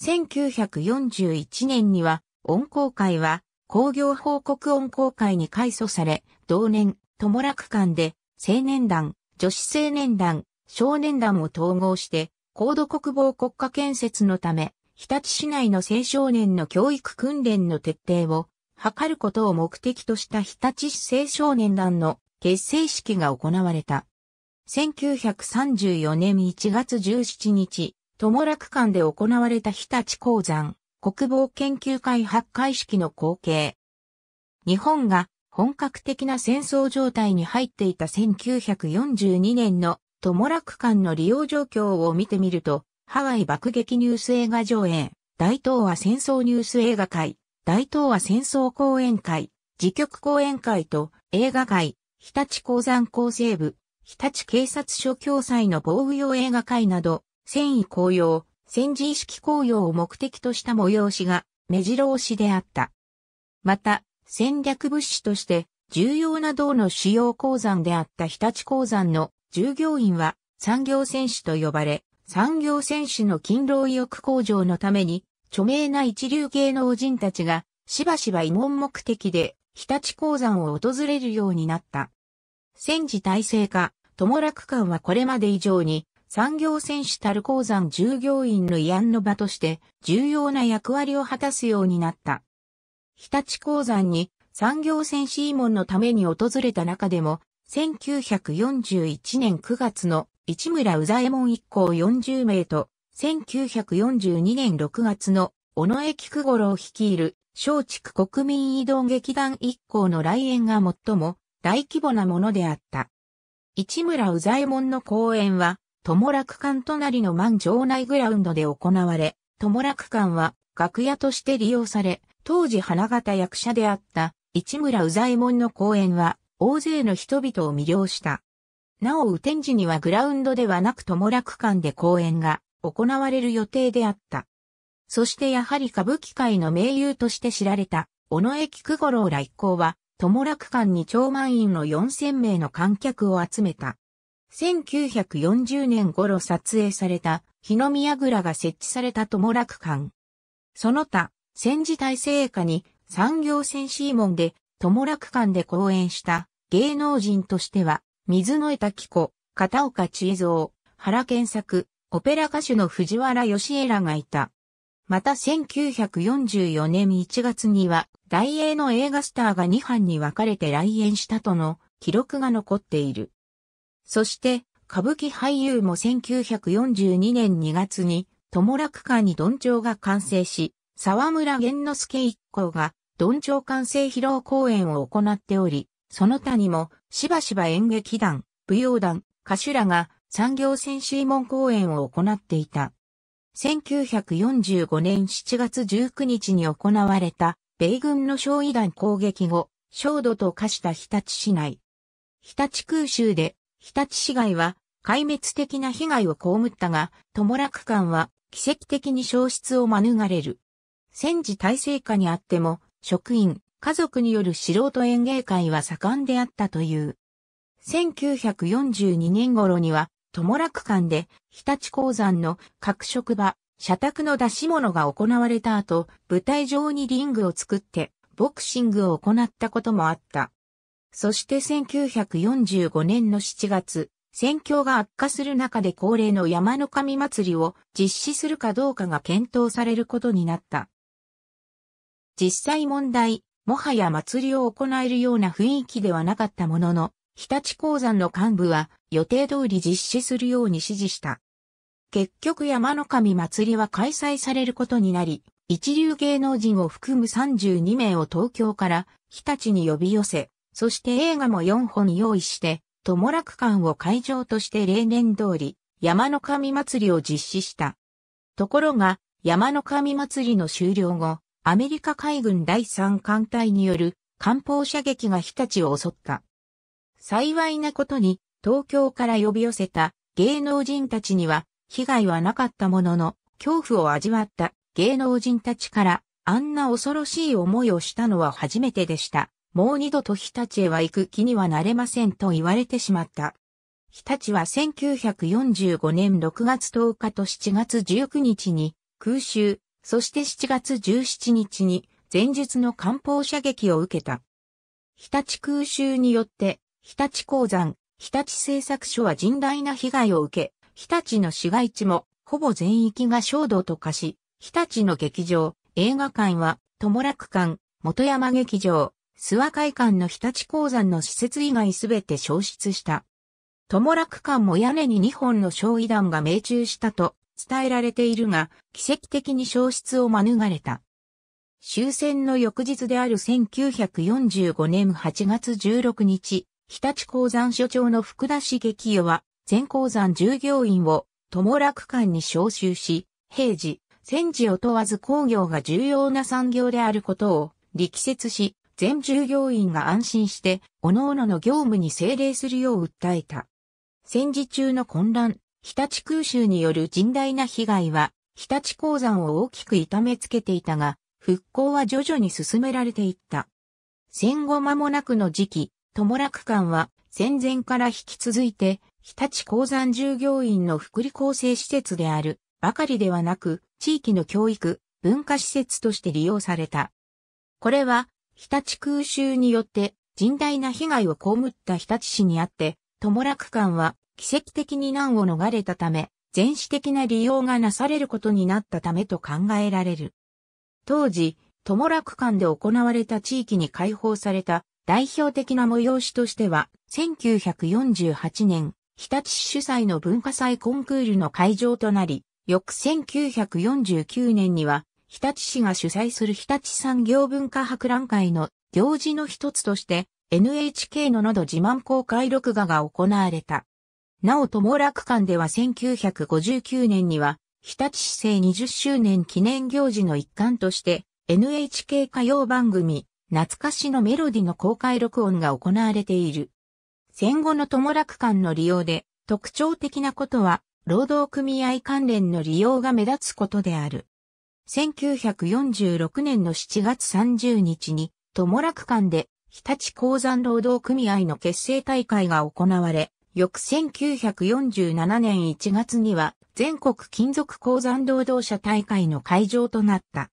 [SPEAKER 1] 1941年には、音公会は工業報告音公会に改組され、同年、友楽館で青年団、女子青年団、少年団を統合して、高度国防国家建設のため、日立市内の青少年の教育訓練の徹底を図ることを目的とした日立市青少年団の結成式が行われた。1934年1月17日、友楽館で行われた日立鉱山国防研究会発会式の光景。日本が本格的な戦争状態に入っていた1942年の友楽館の利用状況を見てみると、ハワイ爆撃ニュース映画上映、大東亜戦争ニュース映画会、大東亜戦争講演会、自局講演会と映画会、日立鉱山構成部、日立警察署共催の防具用映画会など、戦意高揚、戦時意識高揚を目的とした催しが、目白押しであった。また、戦略物資として、重要な銅の主要鉱山であった日立鉱山の従業員は産業戦士と呼ばれ、産業戦士の勤労意欲向上のために、著名な一流芸能人たちが、しばしば慰問目的で、日立鉱山を訪れるようになった。戦時体制下、友楽館はこれまで以上に産業戦士たる鉱山従業員の慰安の場として重要な役割を果たすようになった。日立鉱山に産業戦士慰問のために訪れた中でも、1941年9月の市村宇左衛門一行40名と、1942年6月の尾上菊五郎率いる松竹国民移動劇団一行の来園が最も大規模なものであった。市村ざ左衛門の公演は、友楽館隣の満城内グラウンドで行われ、友楽館は楽屋として利用され、当時花形役者であった市村ざ左衛門の公演は大勢の人々を魅了した。なお雨天時にはグラウンドではなく友楽館で公演が行われる予定であった。そしてやはり歌舞伎界の名優として知られた、尾上菊五郎ら一行は、友楽館に超満員の4000名の観客を集めた。1940年頃撮影された日の宮倉が設置された友楽館。その他、戦時体制下に産業戦士門で友楽館で講演した芸能人としては、水野枝貴子、片岡千恵蔵、原健作、オペラ歌手の藤原義恵らがいた。また1944年1月には、大英の映画スターが2班に分かれて来園したとの記録が残っている。そして、歌舞伎俳優も1942年2月に、友楽館にドンチョウが完成し、沢村玄之介一行が、ドンチョウ完成披露公演を行っており、その他にも、しばしば演劇団、舞踊団、歌手らが産業戦士門公演を行っていた。1945年7月19日に行われた米軍の焼夷弾攻撃後、焦土と化した日立市内。日立空襲で日立市街は壊滅的な被害を被ったが、友楽館は奇跡的に消失を免れる。戦時体制下にあっても、職員、家族による素人演芸会は盛んであったという。1942年頃には、友楽館で、日立鉱山の各職場、社宅の出し物が行われた後、舞台上にリングを作って、ボクシングを行ったこともあった。そして1945年の7月、戦況が悪化する中で恒例の山の神祭りを実施するかどうかが検討されることになった。実際問題、もはや祭りを行えるような雰囲気ではなかったものの、日立鉱山の幹部は予定通り実施するように指示した。結局山の神祭りは開催されることになり、一流芸能人を含む32名を東京から日立に呼び寄せ、そして映画も4本用意して、友楽館を会場として例年通り、山の神祭りを実施した。ところが、山の神祭りの終了後、アメリカ海軍第3艦隊による艦砲射撃が日立を襲った。幸いなことに、東京から呼び寄せた芸能人たちには被害はなかったものの、恐怖を味わった芸能人たちから、あんな恐ろしい思いをしたのは初めてでした。もう二度と日立へは行く気にはなれませんと言われてしまった。日立は1945年6月10日と7月19日に空襲、そして7月17日に前述の艦砲射撃を受けた。日立空襲によって日立鉱山、日立製作所は甚大な被害を受け、日立の市街地もほぼ全域が焦土と化し、日立の劇場、映画館は、友楽館、元山劇場、諏訪会館の日立鉱山の施設以外すべて消失した。友楽館も屋根に2本の焼夷弾が命中したと伝えられているが、奇跡的に消失を免れた。終戦の翌日である1945年8月16日、日立鉱山所長の福田茂清は、全鉱山従業員を、友楽館に招集し、平時、戦時を問わず工業が重要な産業であることを力説し、全従業員が安心して、各々の業務に精励するよう訴えた。戦時中の混乱、日立空襲による甚大な被害は、日立鉱山を大きく痛めつけていたが、復興は徐々に進められていった。戦後間もなくの時期、友楽館は戦前から引き続いて、日立鉱山従業員の福利厚生施設であるばかりではなく、地域の教育、文化施設として利用された。これは、日立空襲によって甚大な被害を被った日立市にあって、友楽館は奇跡的に難を逃れたため、全市的な利用がなされることになったためと考えられる。当時、友楽館で行われた地域に開放された代表的な催しとしては、1948年、日立市主催の文化祭コンクールの会場となり、翌1949年には、日立市が主催する日立産業文化博覧会の行事の一つとして NHK のなど自慢公開録画が行われた。なお友楽館では1959年には日立市政20周年記念行事の一環として NHK 歌謡番組懐かしのメロディの公開録音が行われている。戦後の友楽館の利用で特徴的なことは、労働組合関連の利用が目立つことである。1946年の7月30日に、友楽館で日立鉱山労働組合の結成大会が行われ、翌1947年1月には全国金属鉱山労働者大会の会場となった。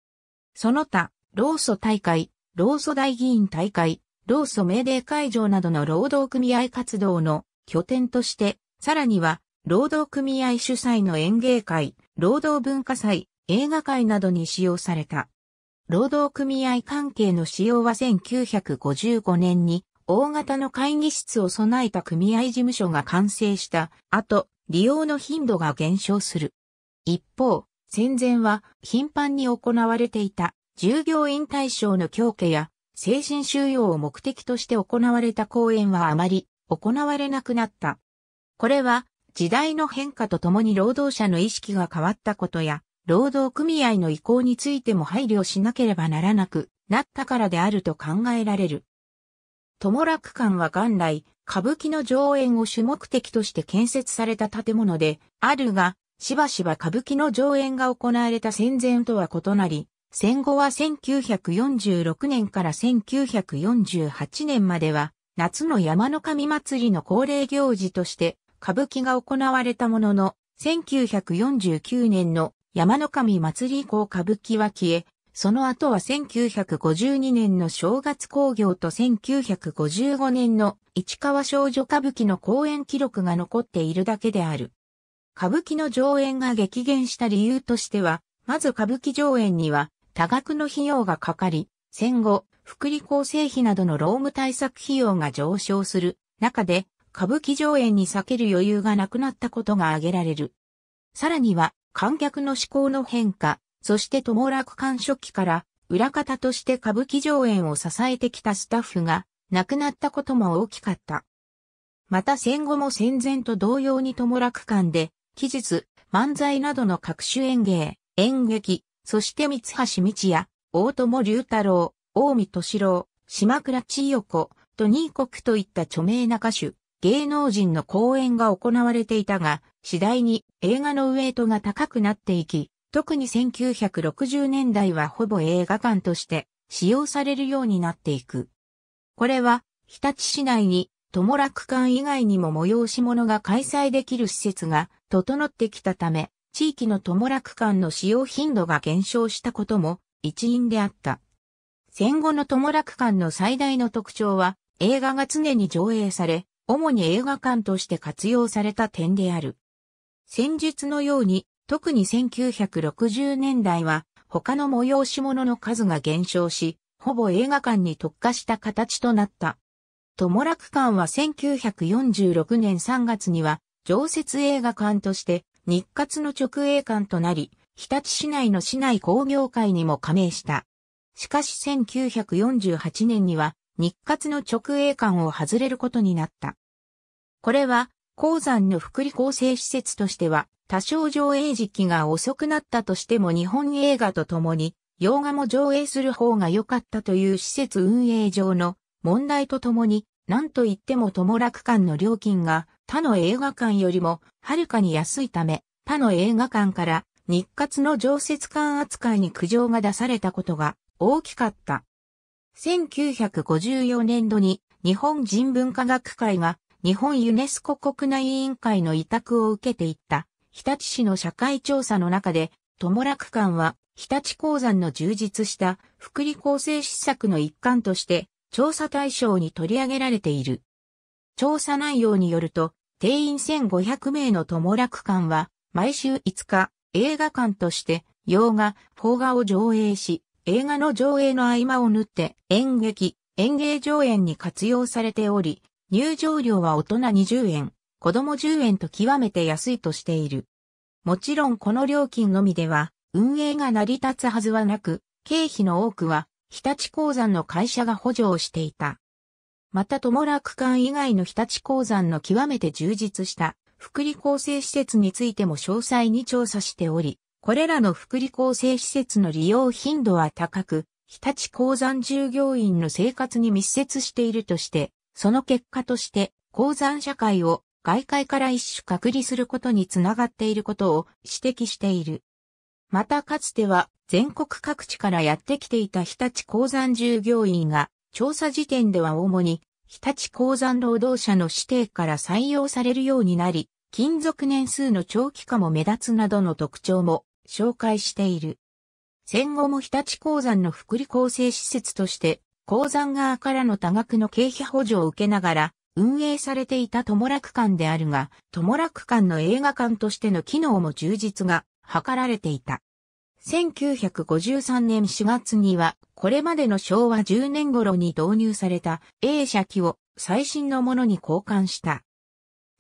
[SPEAKER 1] その他、労組大会、労組大議員大会、労組命令会場などの労働組合活動の拠点として、さらには、労働組合主催の演芸会、労働文化祭、映画会などに使用された。労働組合関係の使用は1955年に大型の会議室を備えた組合事務所が完成した後、利用の頻度が減少する。一方、戦前は頻繁に行われていた従業員対象の強化や精神収容を目的として行われた講演はあまり行われなくなった。これは時代の変化とともに労働者の意識が変わったことや、労働組合の意向についても配慮しなければならなくなったからであると考えられる。友楽館は元来、歌舞伎の上演を主目的として建設された建物であるが、しばしば歌舞伎の上演が行われた戦前とは異なり、戦後は1946年から1948年までは、夏の山の神祭りの恒例行事として歌舞伎が行われたものの、1949年の山の神祭り以降歌舞伎は消え、その後は1952年の正月工業と1955年の市川少女歌舞伎の公演記録が残っているだけである。歌舞伎の上演が激減した理由としては、まず歌舞伎上演には多額の費用がかかり、戦後、福利厚生費などの労務対策費用が上昇する中で、歌舞伎上演に避ける余裕がなくなったことが挙げられる。さらには、観客の思考の変化、そして友楽館初期から、裏方として歌舞伎上演を支えてきたスタッフが、亡くなったことも大きかった。また戦後も戦前と同様に友楽館で、期日、漫才などの各種演芸、演劇、そして三橋道也、大友龍太郎、大見敏郎、島倉千代子、とニー国といった著名な歌手、芸能人の公演が行われていたが、次第に映画のウェイトが高くなっていき、特に1960年代はほぼ映画館として使用されるようになっていく。これは、日立市内に、友楽館以外にも催し物が開催できる施設が整ってきたため、地域の友楽館の使用頻度が減少したことも一因であった。戦後の友楽館の最大の特徴は映画が常に上映され、主に映画館として活用された点である。戦術のように、特に1960年代は他の催し物の数が減少し、ほぼ映画館に特化した形となった。友楽館は1946年3月には常設映画館として日活の直営館となり、日立市内の市内工業会にも加盟した。しかし1948年には日活の直営館を外れることになった。これは、鉱山の福利厚生施設としては、多少上映時期が遅くなったとしても日本映画とともに、洋画も上映する方が良かったという施設運営上の問題とともに、何と言っても友楽館の料金が他の映画館よりもはるかに安いため、他の映画館から日活の常設館扱いに苦情が出されたことが大きかった。1954年度に日本人文科学会が日本ユネスコ国内委員会の委託を受けていった日立市の社会調査の中で、友楽館は日立鉱山の充実した福利厚生施策の一環として調査対象に取り上げられている。調査内容によると、定員1500名の友楽館は、毎週5日、映画館として、洋画、邦画を上映し、映画の上映の合間を縫って演劇、演芸上演に活用されており、入場料は大人20円、子供10円と極めて安いとしている。もちろんこの料金のみでは、運営が成り立つはずはなく、経費の多くは、日立鉱山の会社が補助をしていた。また友楽館以外の日立鉱山の極めて充実した福利厚生施設についても詳細に調査しており、これらの福利厚生施設の利用頻度は高く、日立鉱山従業員の生活に密接しているとして、その結果として鉱山社会を外界から一種隔離することにつながっていることを指摘している。またかつては全国各地からやってきていた日立鉱山従業員が調査時点では主に日立鉱山労働者の指定から採用されるようになり、金属年数の長期化も目立つなどの特徴も紹介している。戦後も日立鉱山の福利厚生施設として、鉱山側からの多額の経費補助を受けながら、運営されていた友楽館であるが、友楽館の映画館としての機能も充実が図られていた。1953年4月には、これまでの昭和10年頃に導入された A 社機を最新のものに交換した。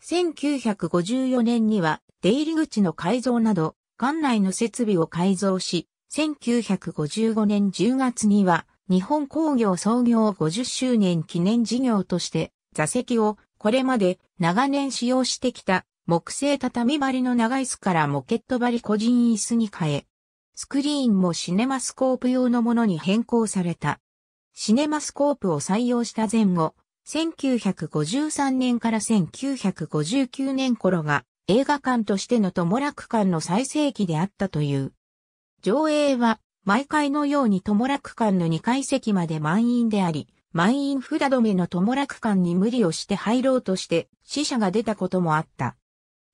[SPEAKER 1] 1954年には出入り口の改造など、館内の設備を改造し、1955年10月には日本工業創業50周年記念事業として座席をこれまで長年使用してきた木製畳張りの長椅子からモケット張り個人椅子に変え、スクリーンもシネマスコープ用のものに変更された。シネマスコープを採用した前後、1953年から1959年頃が映画館としての友楽館の最盛期であったという。上映は毎回のように友楽館の2階席まで満員であり、満員札止めの友楽館に無理をして入ろうとして死者が出たこともあった。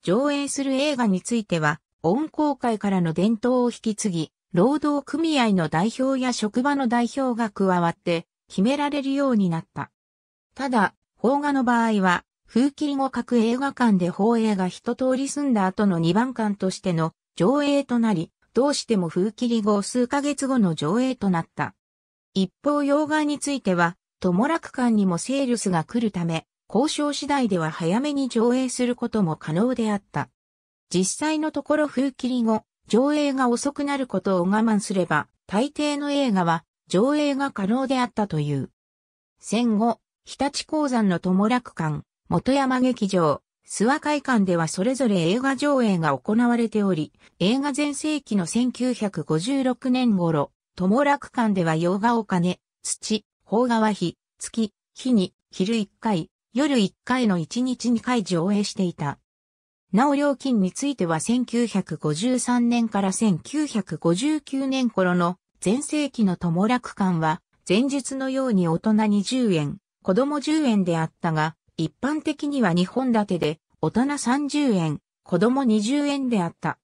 [SPEAKER 1] 上映する映画については、音公会からの伝統を引き継ぎ、労働組合の代表や職場の代表が加わって決められるようになった。ただ、邦画の場合は、風切り後各映画館で放映が一通り済んだ後の2番館としての上映となり、どうしても風切り後数ヶ月後の上映となった。一方洋画については、友楽館にもセールスが来るため、交渉次第では早めに上映することも可能であった。実際のところ風切り後、上映が遅くなることを我慢すれば、大抵の映画は上映が可能であったという。戦後、日立鉱山の友楽館、元山劇場、諏訪会館ではそれぞれ映画上映が行われており、映画全盛期の1956年頃、友楽館では洋画お金、土、邦画は日、月、日に、昼1回、夜1回の1日2回上映していた。なお料金については1953年から1959年頃の全盛期の友楽館は前日のように大人20円、子供10円であったが、一般的には2本立てで大人30円、子供20円であった。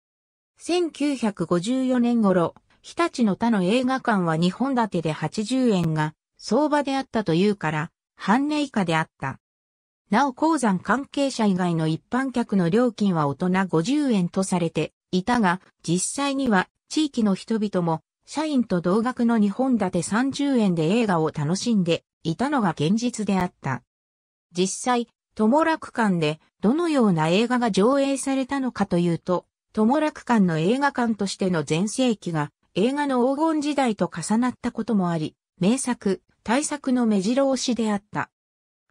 [SPEAKER 1] 1954年頃、日立の他の映画館は2本立てで80円が相場であったというから、半値以下であった。なお鉱山関係者以外の一般客の料金は大人50円とされていたが、実際には地域の人々も社員と同額の2本立て30円で映画を楽しんでいたのが現実であった。実際、友楽館でどのような映画が上映されたのかというと、友楽館の映画館としての全盛期が映画の黄金時代と重なったこともあり、名作、大作の目白押しであった。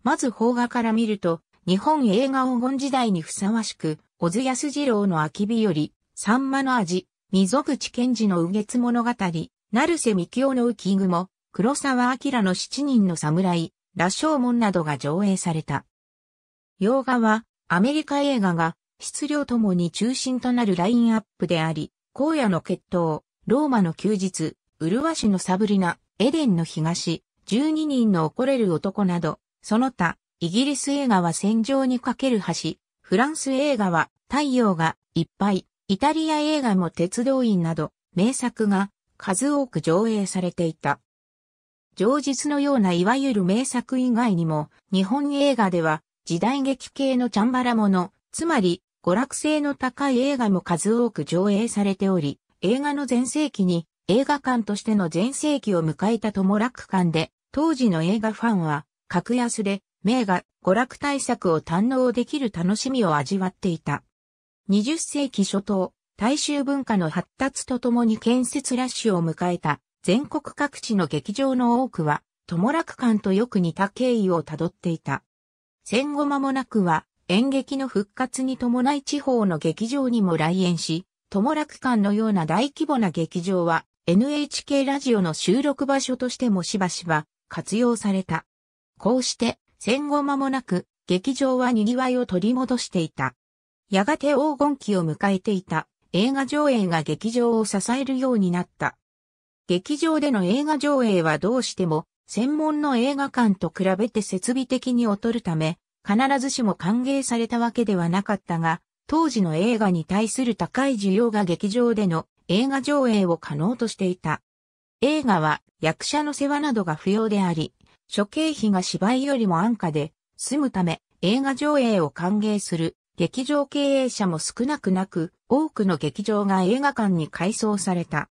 [SPEAKER 1] まず邦画から見ると、日本映画黄金時代にふさわしく、小津安二郎の秋日より、サンマの味、溝口賢治の右月物語、成瀬幹夫の浮雲、黒沢明の七人の侍、羅生門などが上映された。洋画は、アメリカ映画が、質量ともに中心となるラインアップであり、荒野の決闘、ローマの休日、麗しのサブリナ、エデンの東、12人の怒れる男など、その他、イギリス映画は戦場にかける橋、フランス映画は太陽がいっぱい、イタリア映画も鉄道員など名作が数多く上映されていた。上実のようないわゆる名作以外にも、日本映画では時代劇系のチャンバラもの、つまり娯楽性の高い映画も数多く上映されており、映画の前世紀に映画館としての前世紀を迎えた友楽館で、当時の映画ファンは格安で、名画、娯楽対策を堪能できる楽しみを味わっていた。20世紀初頭、大衆文化の発達とともに建設ラッシュを迎えた全国各地の劇場の多くは、友楽館とよく似た経緯をたどっていた。戦後間もなくは、演劇の復活に伴い地方の劇場にも来園し、友楽館のような大規模な劇場は NHK ラジオの収録場所としてもしばしば活用された。こうして戦後間もなく劇場は賑わいを取り戻していた。やがて黄金期を迎えていた映画上映が劇場を支えるようになった。劇場での映画上映はどうしても専門の映画館と比べて設備的に劣るため、必ずしも歓迎されたわけではなかったが、当時の映画に対する高い需要が劇場での映画上映を可能としていた。映画は役者の世話などが不要であり、諸経費が芝居よりも安価で、済むため映画上映を歓迎する劇場経営者も少なくなく、多くの劇場が映画館に改装された。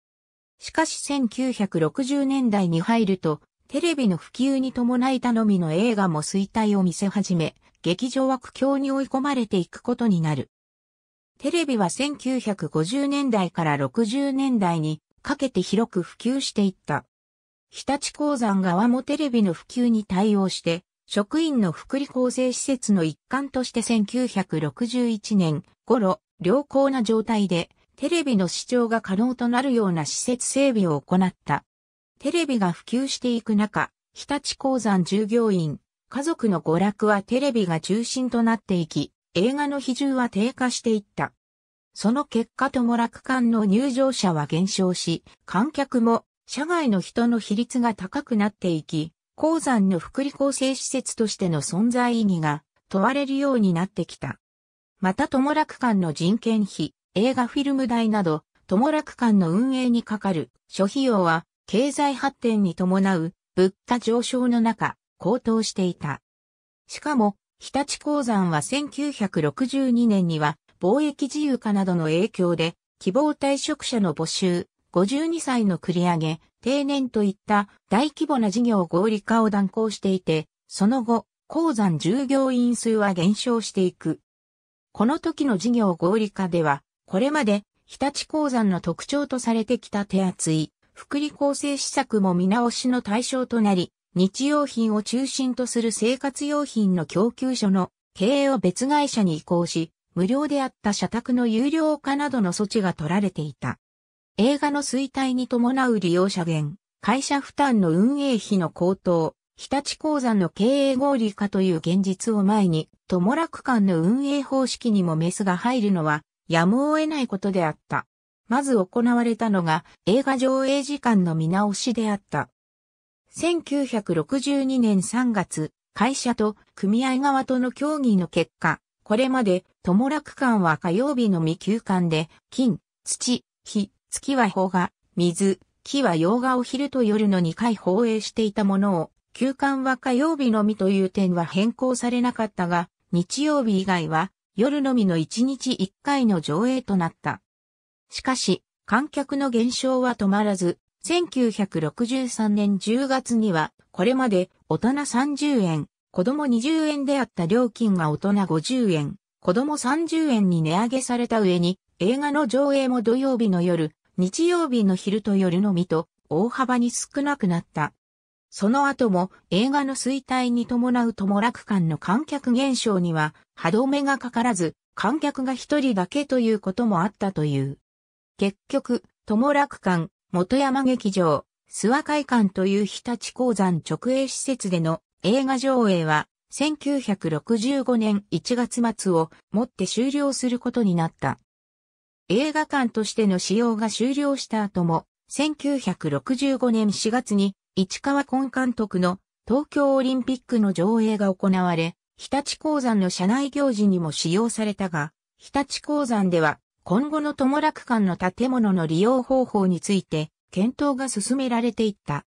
[SPEAKER 1] しかし1960年代に入ると、テレビの普及に伴い頼みの映画も衰退を見せ始め、劇場は苦境に追い込まれていくことになる。テレビは1950年代から60年代にかけて広く普及していった。日立鉱山側もテレビの普及に対応して、職員の福利厚生施設の一環として1961年頃、良好な状態で、テレビの視聴が可能となるような施設整備を行った。テレビが普及していく中、日立鉱山従業員、家族の娯楽はテレビが中心となっていき、映画の比重は低下していった。その結果とも楽観の入場者は減少し、観客も社外の人の比率が高くなっていき、鉱山の福利厚生施設としての存在意義が問われるようになってきた。また友楽館の人件費、映画フィルム代など、友楽館の運営にかかる諸費用は、経済発展に伴う物価上昇の中、高騰していた。しかも、日立鉱山は1962年には、貿易自由化などの影響で、希望退職者の募集、52歳の繰り上げ、定年といった大規模な事業合理化を断行していて、その後、鉱山従業員数は減少していく。この時の事業合理化では、これまで日立鉱山の特徴とされてきた手厚い、福利厚生施策も見直しの対象となり、日用品を中心とする生活用品の供給所の経営を別会社に移行し、無料であった社宅の有料化などの措置が取られていた。映画の衰退に伴う利用者減、会社負担の運営費の高騰、日立鉱山の経営合理化という現実を前に、友楽館の運営方式にもメスが入るのは、やむを得ないことであった。まず行われたのが映画上映時間の見直しであった。1962年3月、会社と組合側との協議の結果、これまで友楽館は火曜日のみ休館で、金、土、日、月は方画、水、木は洋画を昼と夜の2回放映していたものを、休館は火曜日のみという点は変更されなかったが、日曜日以外は夜のみの1日1回の上映となった。しかし、観客の減少は止まらず、1963年10月には、これまで大人30円、子供20円であった料金が大人50円、子供30円に値上げされた上に、映画の上映も土曜日の夜、日曜日の昼と夜のみと大幅に少なくなった。その後も映画の衰退に伴う友楽館の観客減少には歯止めがかからず、観客が一人だけということもあったという。結局、友楽館、元山劇場、諏訪会館という日立鉱山直営施設での映画上映は、1965年1月末をもって終了することになった。映画館としての使用が終了した後も、1965年4月に市川根監督の東京オリンピックの上映が行われ、日立鉱山の社内行事にも使用されたが、日立鉱山では今後の友楽館の建物の利用方法について検討が進められていった。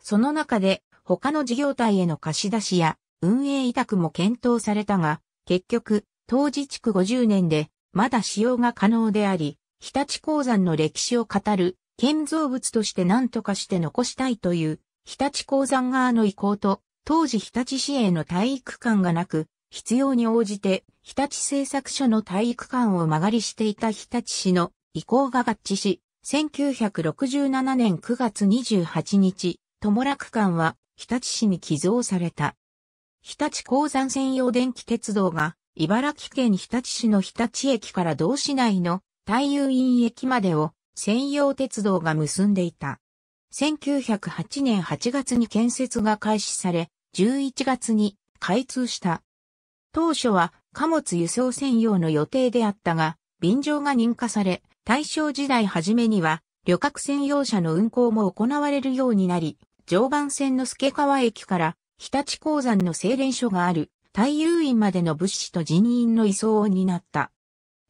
[SPEAKER 1] その中で他の事業体への貸し出しや運営委託も検討されたが、結局、当時地区50年でまだ使用が可能であり、日立鉱山の歴史を語る建造物として何とかして残したいという日立鉱山側の意向と、当時日立市営の体育館がなく、必要に応じて日立製作所の体育館を曲がりしていた日立市の意向が合致し、1967年9月28日、友楽館は日立市に寄贈された。日立鉱山専用電気鉄道が茨城県日立市の日立駅から同市内の大遊院駅までを専用鉄道が結んでいた。1908年8月に建設が開始され、11月に開通した。当初は貨物輸送専用の予定であったが、便乗が認可され、大正時代初めには旅客専用車の運行も行われるようになり、常磐線の助川駅から日立鉱山の精錬所がある大遊院までの物資と人員の移送を担った。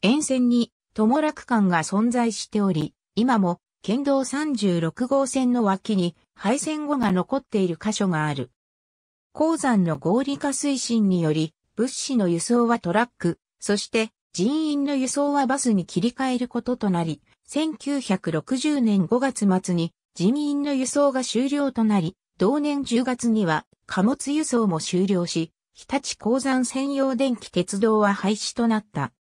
[SPEAKER 1] 沿線に、友楽館が存在しており、今も、県道36号線の脇に、廃線後が残っている箇所がある。鉱山の合理化推進により、物資の輸送はトラック、そして人員の輸送はバスに切り替えることとなり、1960年5月末に人員の輸送が終了となり、同年10月には貨物輸送も終了し、日立鉱山専用電気鉄道は廃止となった。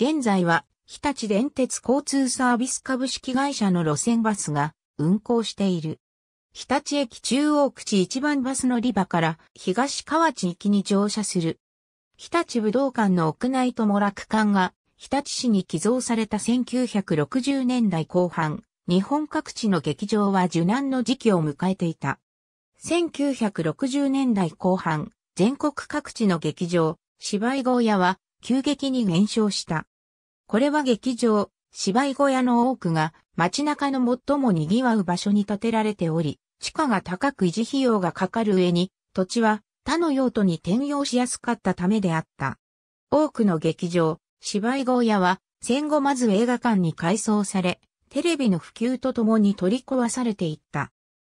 [SPEAKER 1] 現在は、日立電鉄交通サービス株式会社の路線バスが運行している。日立駅中央口一番バスのリ場から東河内行きに乗車する。日立武道館の屋内とも楽館が日立市に寄贈された1960年代後半、日本各地の劇場は受難の時期を迎えていた。1960年代後半、全国各地の劇場、芝居小屋は急激に減少した。これは劇場、芝居小屋の多くが街中の最も賑わう場所に建てられており、地価が高く維持費用がかかる上に、土地は他の用途に転用しやすかったためであった。多くの劇場、芝居小屋は戦後まず映画館に改装され、テレビの普及とともに取り壊されていった。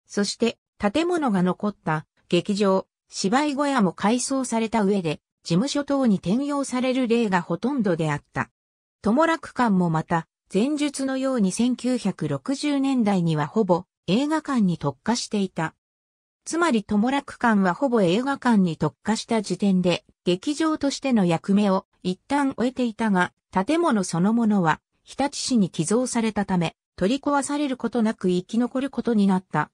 [SPEAKER 1] そして、建物が残った劇場、芝居小屋も改装された上で、事務所等に転用される例がほとんどであった。友楽館もまた、前述のように1960年代にはほぼ映画館に特化していた。つまり友楽館はほぼ映画館に特化した時点で劇場としての役目を一旦終えていたが、建物そのものは日立市に寄贈されたため取り壊されることなく生き残ることになった。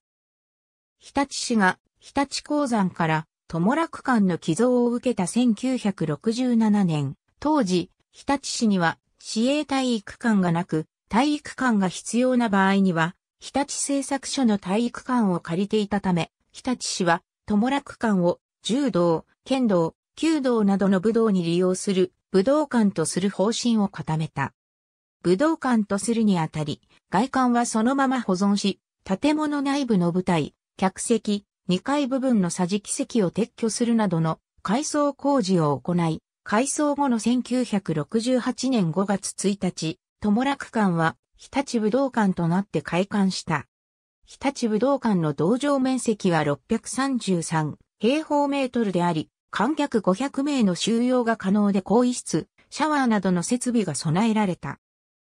[SPEAKER 1] 日立市が日立鉱山から友楽館の寄贈を受けた1967年、当時、日立市には市営体育館がなく、体育館が必要な場合には、日立製作所の体育館を借りていたため、日立市は友楽館を柔道、剣道、弓道などの武道に利用する武道館とする方針を固めた。武道館とするにあたり、外観はそのまま保存し、建物内部の舞台、客席、2階部分の桟敷席を撤去するなどの改装工事を行い、改装後の1968年5月1日、友楽館は日立武道館となって開館した。日立武道館の道場面積は633平方メートルであり、観客500名の収容が可能で更衣室、シャワーなどの設備が備えられた。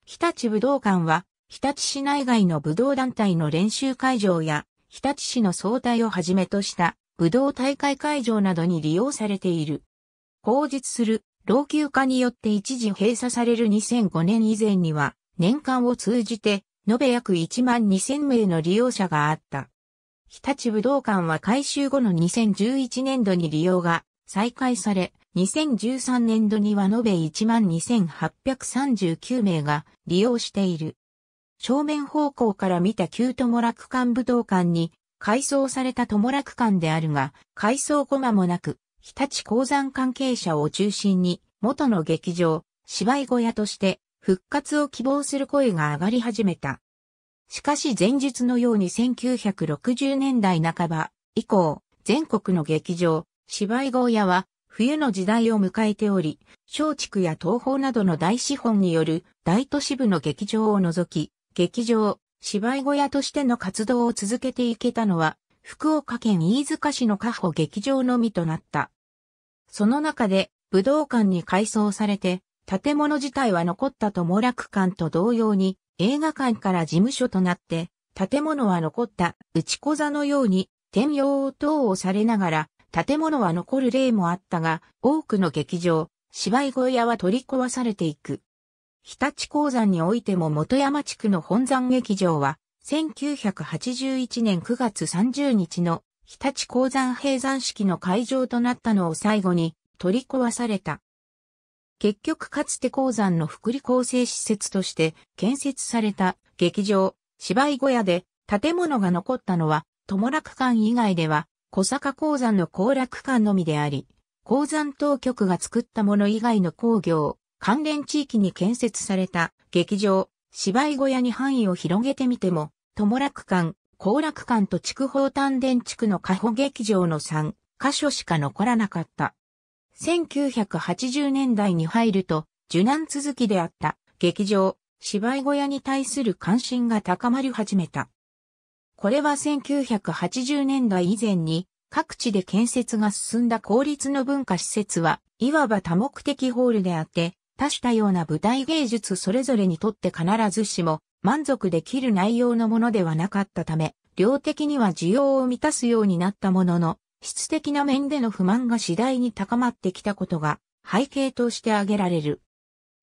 [SPEAKER 1] 日立武道館は、日立市内外の武道団体の練習会場や日立市の総体をはじめとした武道大会会場などに利用されている。後日する老朽化によって一時閉鎖される2005年以前には年間を通じて延べ約1万2000名の利用者があった。日立武道館は改修後の2011年度に利用が再開され、2013年度には延べ1万2839名が利用している。正面方向から見た旧友楽館武道館に改装された友楽館であるが、改装後間もなく、日立鉱山関係者を中心に、元の劇場、芝居小屋として、復活を希望する声が上がり始めた。しかし前述のように1960年代半ば以降、全国の劇場、芝居小屋は、冬の時代を迎えており、松竹や東宝などの大資本による大都市部の劇場を除き、劇場、芝居小屋としての活動を続けていけたのは、福岡県飯塚市の加保劇場のみとなった。その中で、武道館に改装されて、建物自体は残ったと友楽館と同様に、映画館から事務所となって、建物は残った内小座のように、転用を等をされながら、建物は残る例もあったが、多くの劇場、芝居小屋は取り壊されていく。日立鉱山においても元山地区の本山劇場は、1981年9月30日の日立鉱山閉山式の会場となったのを最後に取り壊された。結局かつて鉱山の福利厚生施設として建設された劇場、芝居小屋で建物が残ったのは、友楽館以外では小坂鉱山の鉱楽館のみであり、鉱山当局が作ったもの以外の工業、関連地域に建設された劇場、芝居小屋に範囲を広げてみても、友楽館、後楽館と筑豊丹田地区の加保劇場の3箇所しか残らなかった。1980年代に入ると、受難続きであった劇場、芝居小屋に対する関心が高まり始めた。これは1980年代以前に各地で建設が進んだ公立の文化施設は、いわば多目的ホールであって、多種多様な舞台芸術それぞれにとって必ずしも満足できる内容のものではなかったため、量的には需要を満たすようになったものの、質的な面での不満が次第に高まってきたことが背景として挙げられる。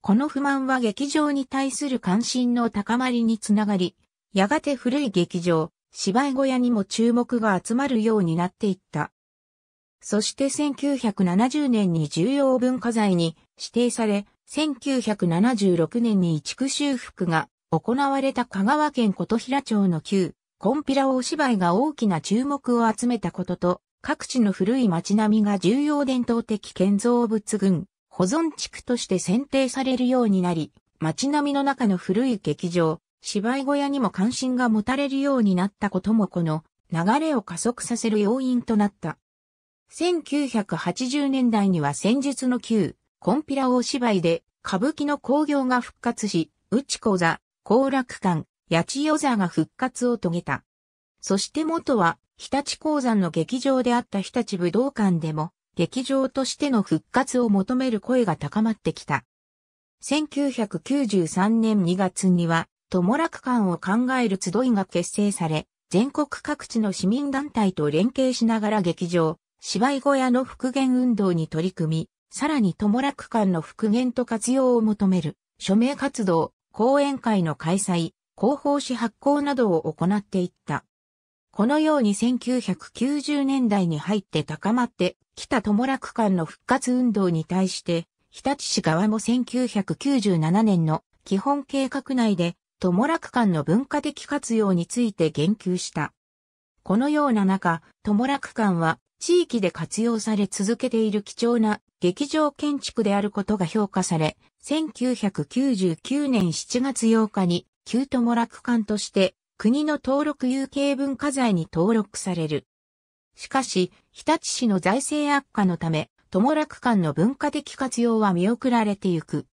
[SPEAKER 1] この不満は劇場に対する関心の高まりにつながり、やがて古い劇場、芝居小屋にも注目が集まるようになっていった。そして1970年に重要文化財に指定され、1976年に移築修復が行われた香川県琴平町の旧、コンピラ大芝居が大きな注目を集めたことと、各地の古い町並みが重要伝統的建造物群、保存地区として選定されるようになり、町並みの中の古い劇場、芝居小屋にも関心が持たれるようになったこともこの流れを加速させる要因となった。1980年代には戦術の旧、コンピラ大芝居で歌舞伎の興行が復活し、内子座、後楽館、八千代座が復活を遂げた。そして元は、日立鉱山の劇場であった日立武道館でも、劇場としての復活を求める声が高まってきた。1993年2月には、友楽館を考える集いが結成され、全国各地の市民団体と連携しながら劇場、芝居小屋の復元運動に取り組み、さらに友楽間の復元と活用を求める、署名活動、講演会の開催、広報誌発行などを行っていった。このように1990年代に入って高まってきた友楽間の復活運動に対して、日立市側も1997年の基本計画内で友楽間の文化的活用について言及した。このような中、友楽館は地域で活用され続けている貴重な劇場建築であることが評価され、1999年7月8日に旧友楽館として国の登録有形文化財に登録される。しかし、日立市の財政悪化のため、友楽館の文化的活用は見送られてゆく。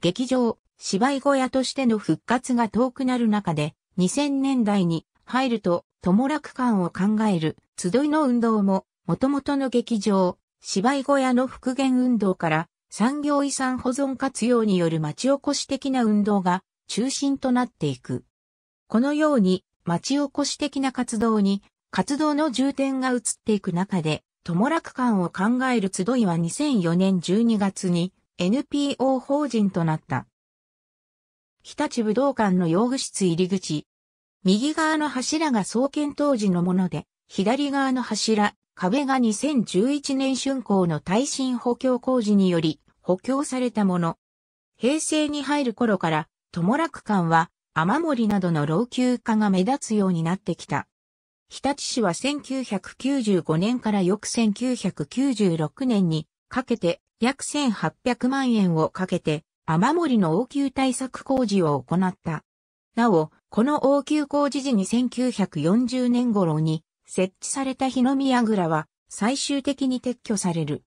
[SPEAKER 1] 劇場、芝居小屋としての復活が遠くなる中で、2000年代に入ると、友楽観を考える、集いの運動も、もともとの劇場、芝居小屋の復元運動から、産業遺産保存活用による町おこし的な運動が中心となっていく。このように、町おこし的な活動に、活動の重点が移っていく中で、友楽館を考える集いは2004年12月に NPO 法人となった。日立武道館の用具室入り口、右側の柱が創建当時のもので、左側の柱、壁が2011年竣工の耐震補強工事により補強されたもの。平成に入る頃から、友楽館は雨漏などの老朽化が目立つようになってきた。日立市は1995年から翌1996年にかけて約1800万円をかけて雨漏りの応急対策工事を行った。なお、この応急工事時に1940年頃に設置された日の宮倉は最終的に撤去される。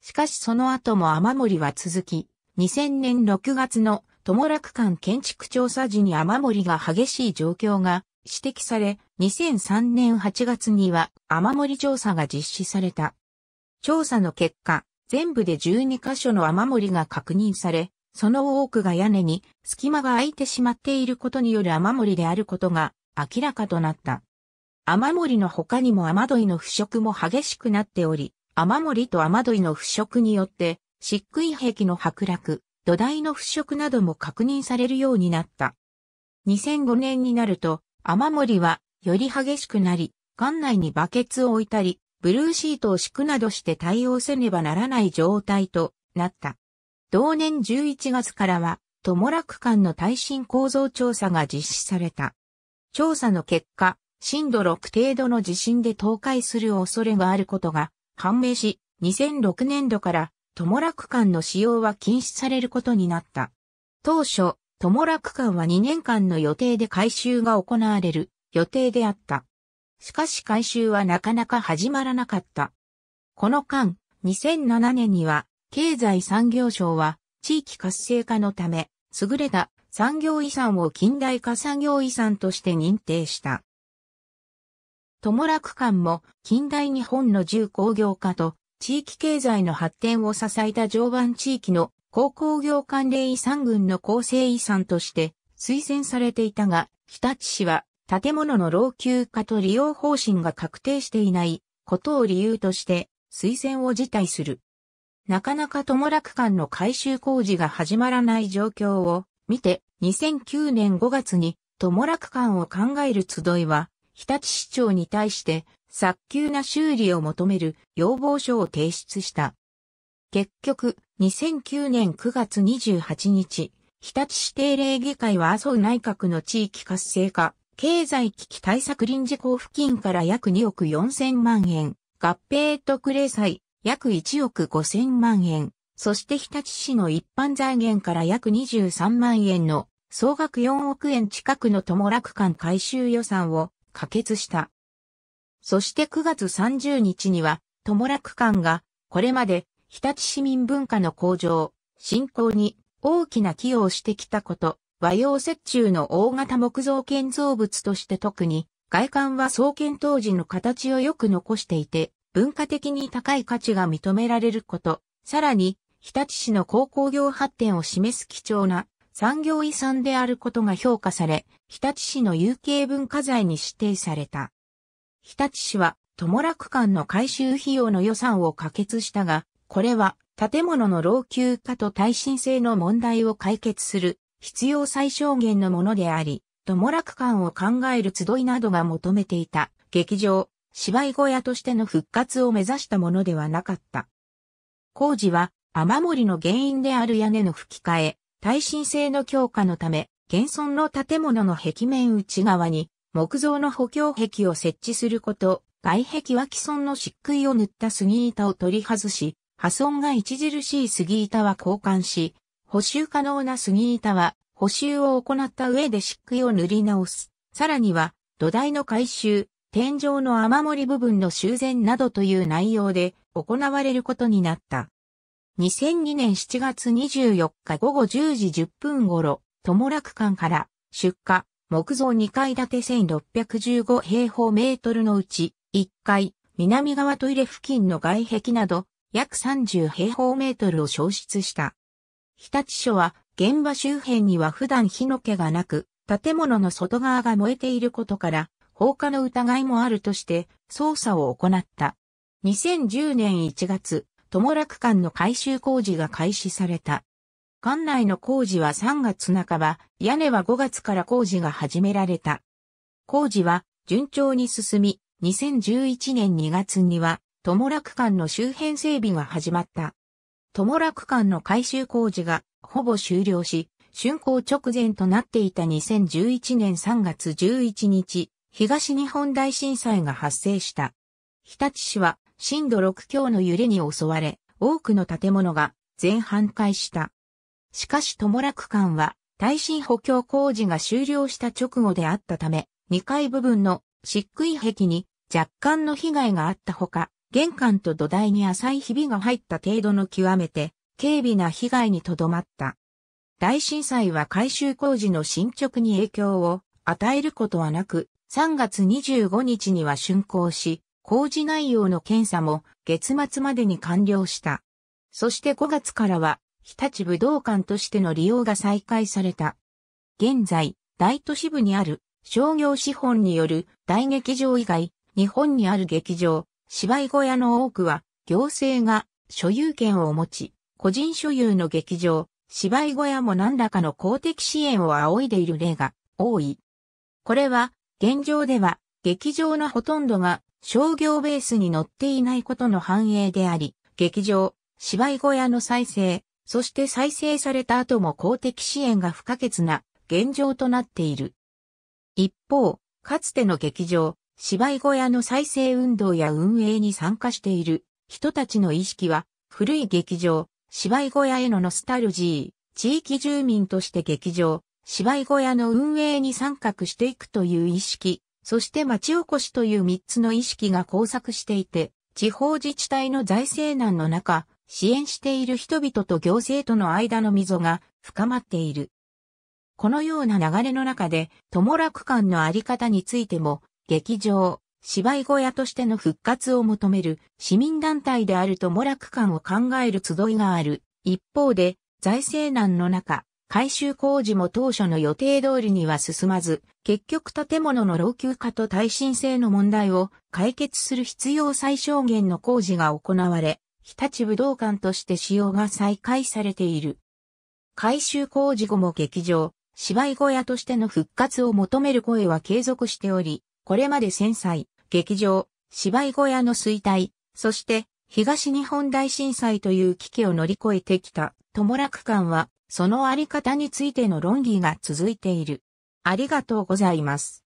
[SPEAKER 1] しかしその後も雨漏りは続き、2000年6月の友楽館建築調査時に雨漏りが激しい状況が指摘され、2003年8月には雨漏り調査が実施された。調査の結果、全部で12カ所の雨漏りが確認され、その多くが屋根に隙間が空いてしまっていることによる雨漏りであることが明らかとなった。雨漏りの他にも雨どいの腐食も激しくなっており、雨漏りと雨どいの腐食によって、漆喰壁の剥落、土台の腐食なども確認されるようになった。2005年になると、雨漏りはより激しくなり、館内にバケツを置いたり、ブルーシートを敷くなどして対応せねばならない状態となった。同年11月からは、友楽間の耐震構造調査が実施された。調査の結果、震度6程度の地震で倒壊する恐れがあることが判明し、2006年度から友楽間の使用は禁止されることになった。当初、友楽間は2年間の予定で改修が行われる予定であった。しかし改修はなかなか始まらなかった。この間、2007年には経済産業省は地域活性化のため、優れた産業遺産を近代化産業遺産として認定した。友楽館も近代日本の重工業化と地域経済の発展を支えた常磐地域の鉱工業関連遺産群の構成遺産として推薦されていたが、日立市は建物の老朽化と利用方針が確定していないことを理由として推薦を辞退する。なかなか友楽館の改修工事が始まらない状況を見て、2009年5月に友楽館を考える集いは、日立市長に対して早急な修理を求める要望書を提出した。結局、2009年9月28日、日立市定例議会は麻生内閣の地域活性化、経済危機対策臨時交付金から約2億4000万円、合併特例債、約1億5000万円、そして日立市の一般財源から約23万円の総額4億円近くの友楽館改修予算を可決した。そして9月30日には、友楽館が、これまで、日立市民文化の向上、振興に大きな寄与をしてきたこと、和洋折衷の大型木造建造物として特に、外観は創建当時の形をよく残していて、文化的に高い価値が認められること、さらに、日立市の鉱工業発展を示す貴重な産業遺産であることが評価され、日立市の有形文化財に指定された。日立市は、友楽館の改修費用の予算を可決したが、これは建物の老朽化と耐震性の問題を解決する必要最小限のものであり、友楽館を考える集いなどが求めていた劇場、芝居小屋としての復活を目指したものではなかった。工事は雨漏りの原因である屋根の吹き替え、耐震性の強化のため、現存の建物の壁面内側に木造の補強壁を設置すること、外壁は既存の漆喰を塗った杉板を取り外し、破損が著しい杉板は交換し、補修可能な杉板は補修を行った上で漆喰を塗り直す。さらには土台の改修、天井の雨漏り部分の修繕などという内容で行われることになった。2002年7月24日午後10時10分頃、友楽館から出火、木造2階建て1615平方メートルのうち、1階、南側トイレ付近の外壁など、約30平方メートルを消失した。日立署は、現場周辺には普段火の気がなく、建物の外側が燃えていることから、放火の疑いもあるとして捜査を行った。2010年1月、友楽間の改修工事が開始された。館内の工事は3月半ば、屋根は5月から工事が始められた。工事は順調に進み、2011年2月には、友楽間の周辺整備が始まった。友楽間の改修工事がほぼ終了し、竣工直前となっていた2011年3月11日、東日本大震災が発生した。日立市は震度6強の揺れに襲われ、多くの建物が全半壊した。しかし友楽館は耐震補強工事が終了した直後であったため、2階部分の漆喰壁に若干の被害があったほか、玄関と土台に浅いひびが入った程度の極めて軽微な被害にとどまった。大震災は改修工事の進捗に影響を与えることはなく、3月25日には竣工し、工事内容の検査も月末までに完了した。そして5月からは、日立武道館としての利用が再開された。現在、大都市部にある商業資本による大劇場以外、日本にある劇場、芝居小屋の多くは、行政が所有権を持ち、個人所有の劇場、芝居小屋も何らかの公的支援を仰いでいる例が多い。これは現状では、劇場のほとんどが商業ベースに乗っていないことの反映であり、劇場、芝居小屋の再生、そして再生された後も公的支援が不可欠な現状となっている。一方、かつての劇場、芝居小屋の再生運動や運営に参加している人たちの意識は、古い劇場、芝居小屋へのノスタルジー、地域住民として劇場、芝居小屋の運営に参画していくという意識、そして町おこしという三つの意識が交錯していて、地方自治体の財政難の中、支援している人々と行政との間の溝が深まっている。このような流れの中で、友楽館のあり方についても、劇場、芝居小屋としての復活を求める市民団体である友楽館を考える集いがある。一方で、財政難の中、改修工事も当初の予定通りには進まず、結局建物の老朽化と耐震性の問題を解決する必要最小限の工事が行われ、日立武道館として使用が再開されている。改修工事後も劇場、芝居小屋としての復活を求める声は継続しており、これまで戦災、劇場、芝居小屋の衰退、そして東日本大震災という危機を乗り越えてきた友楽館は、そのあり方についての論議が続いている。ありがとうございます。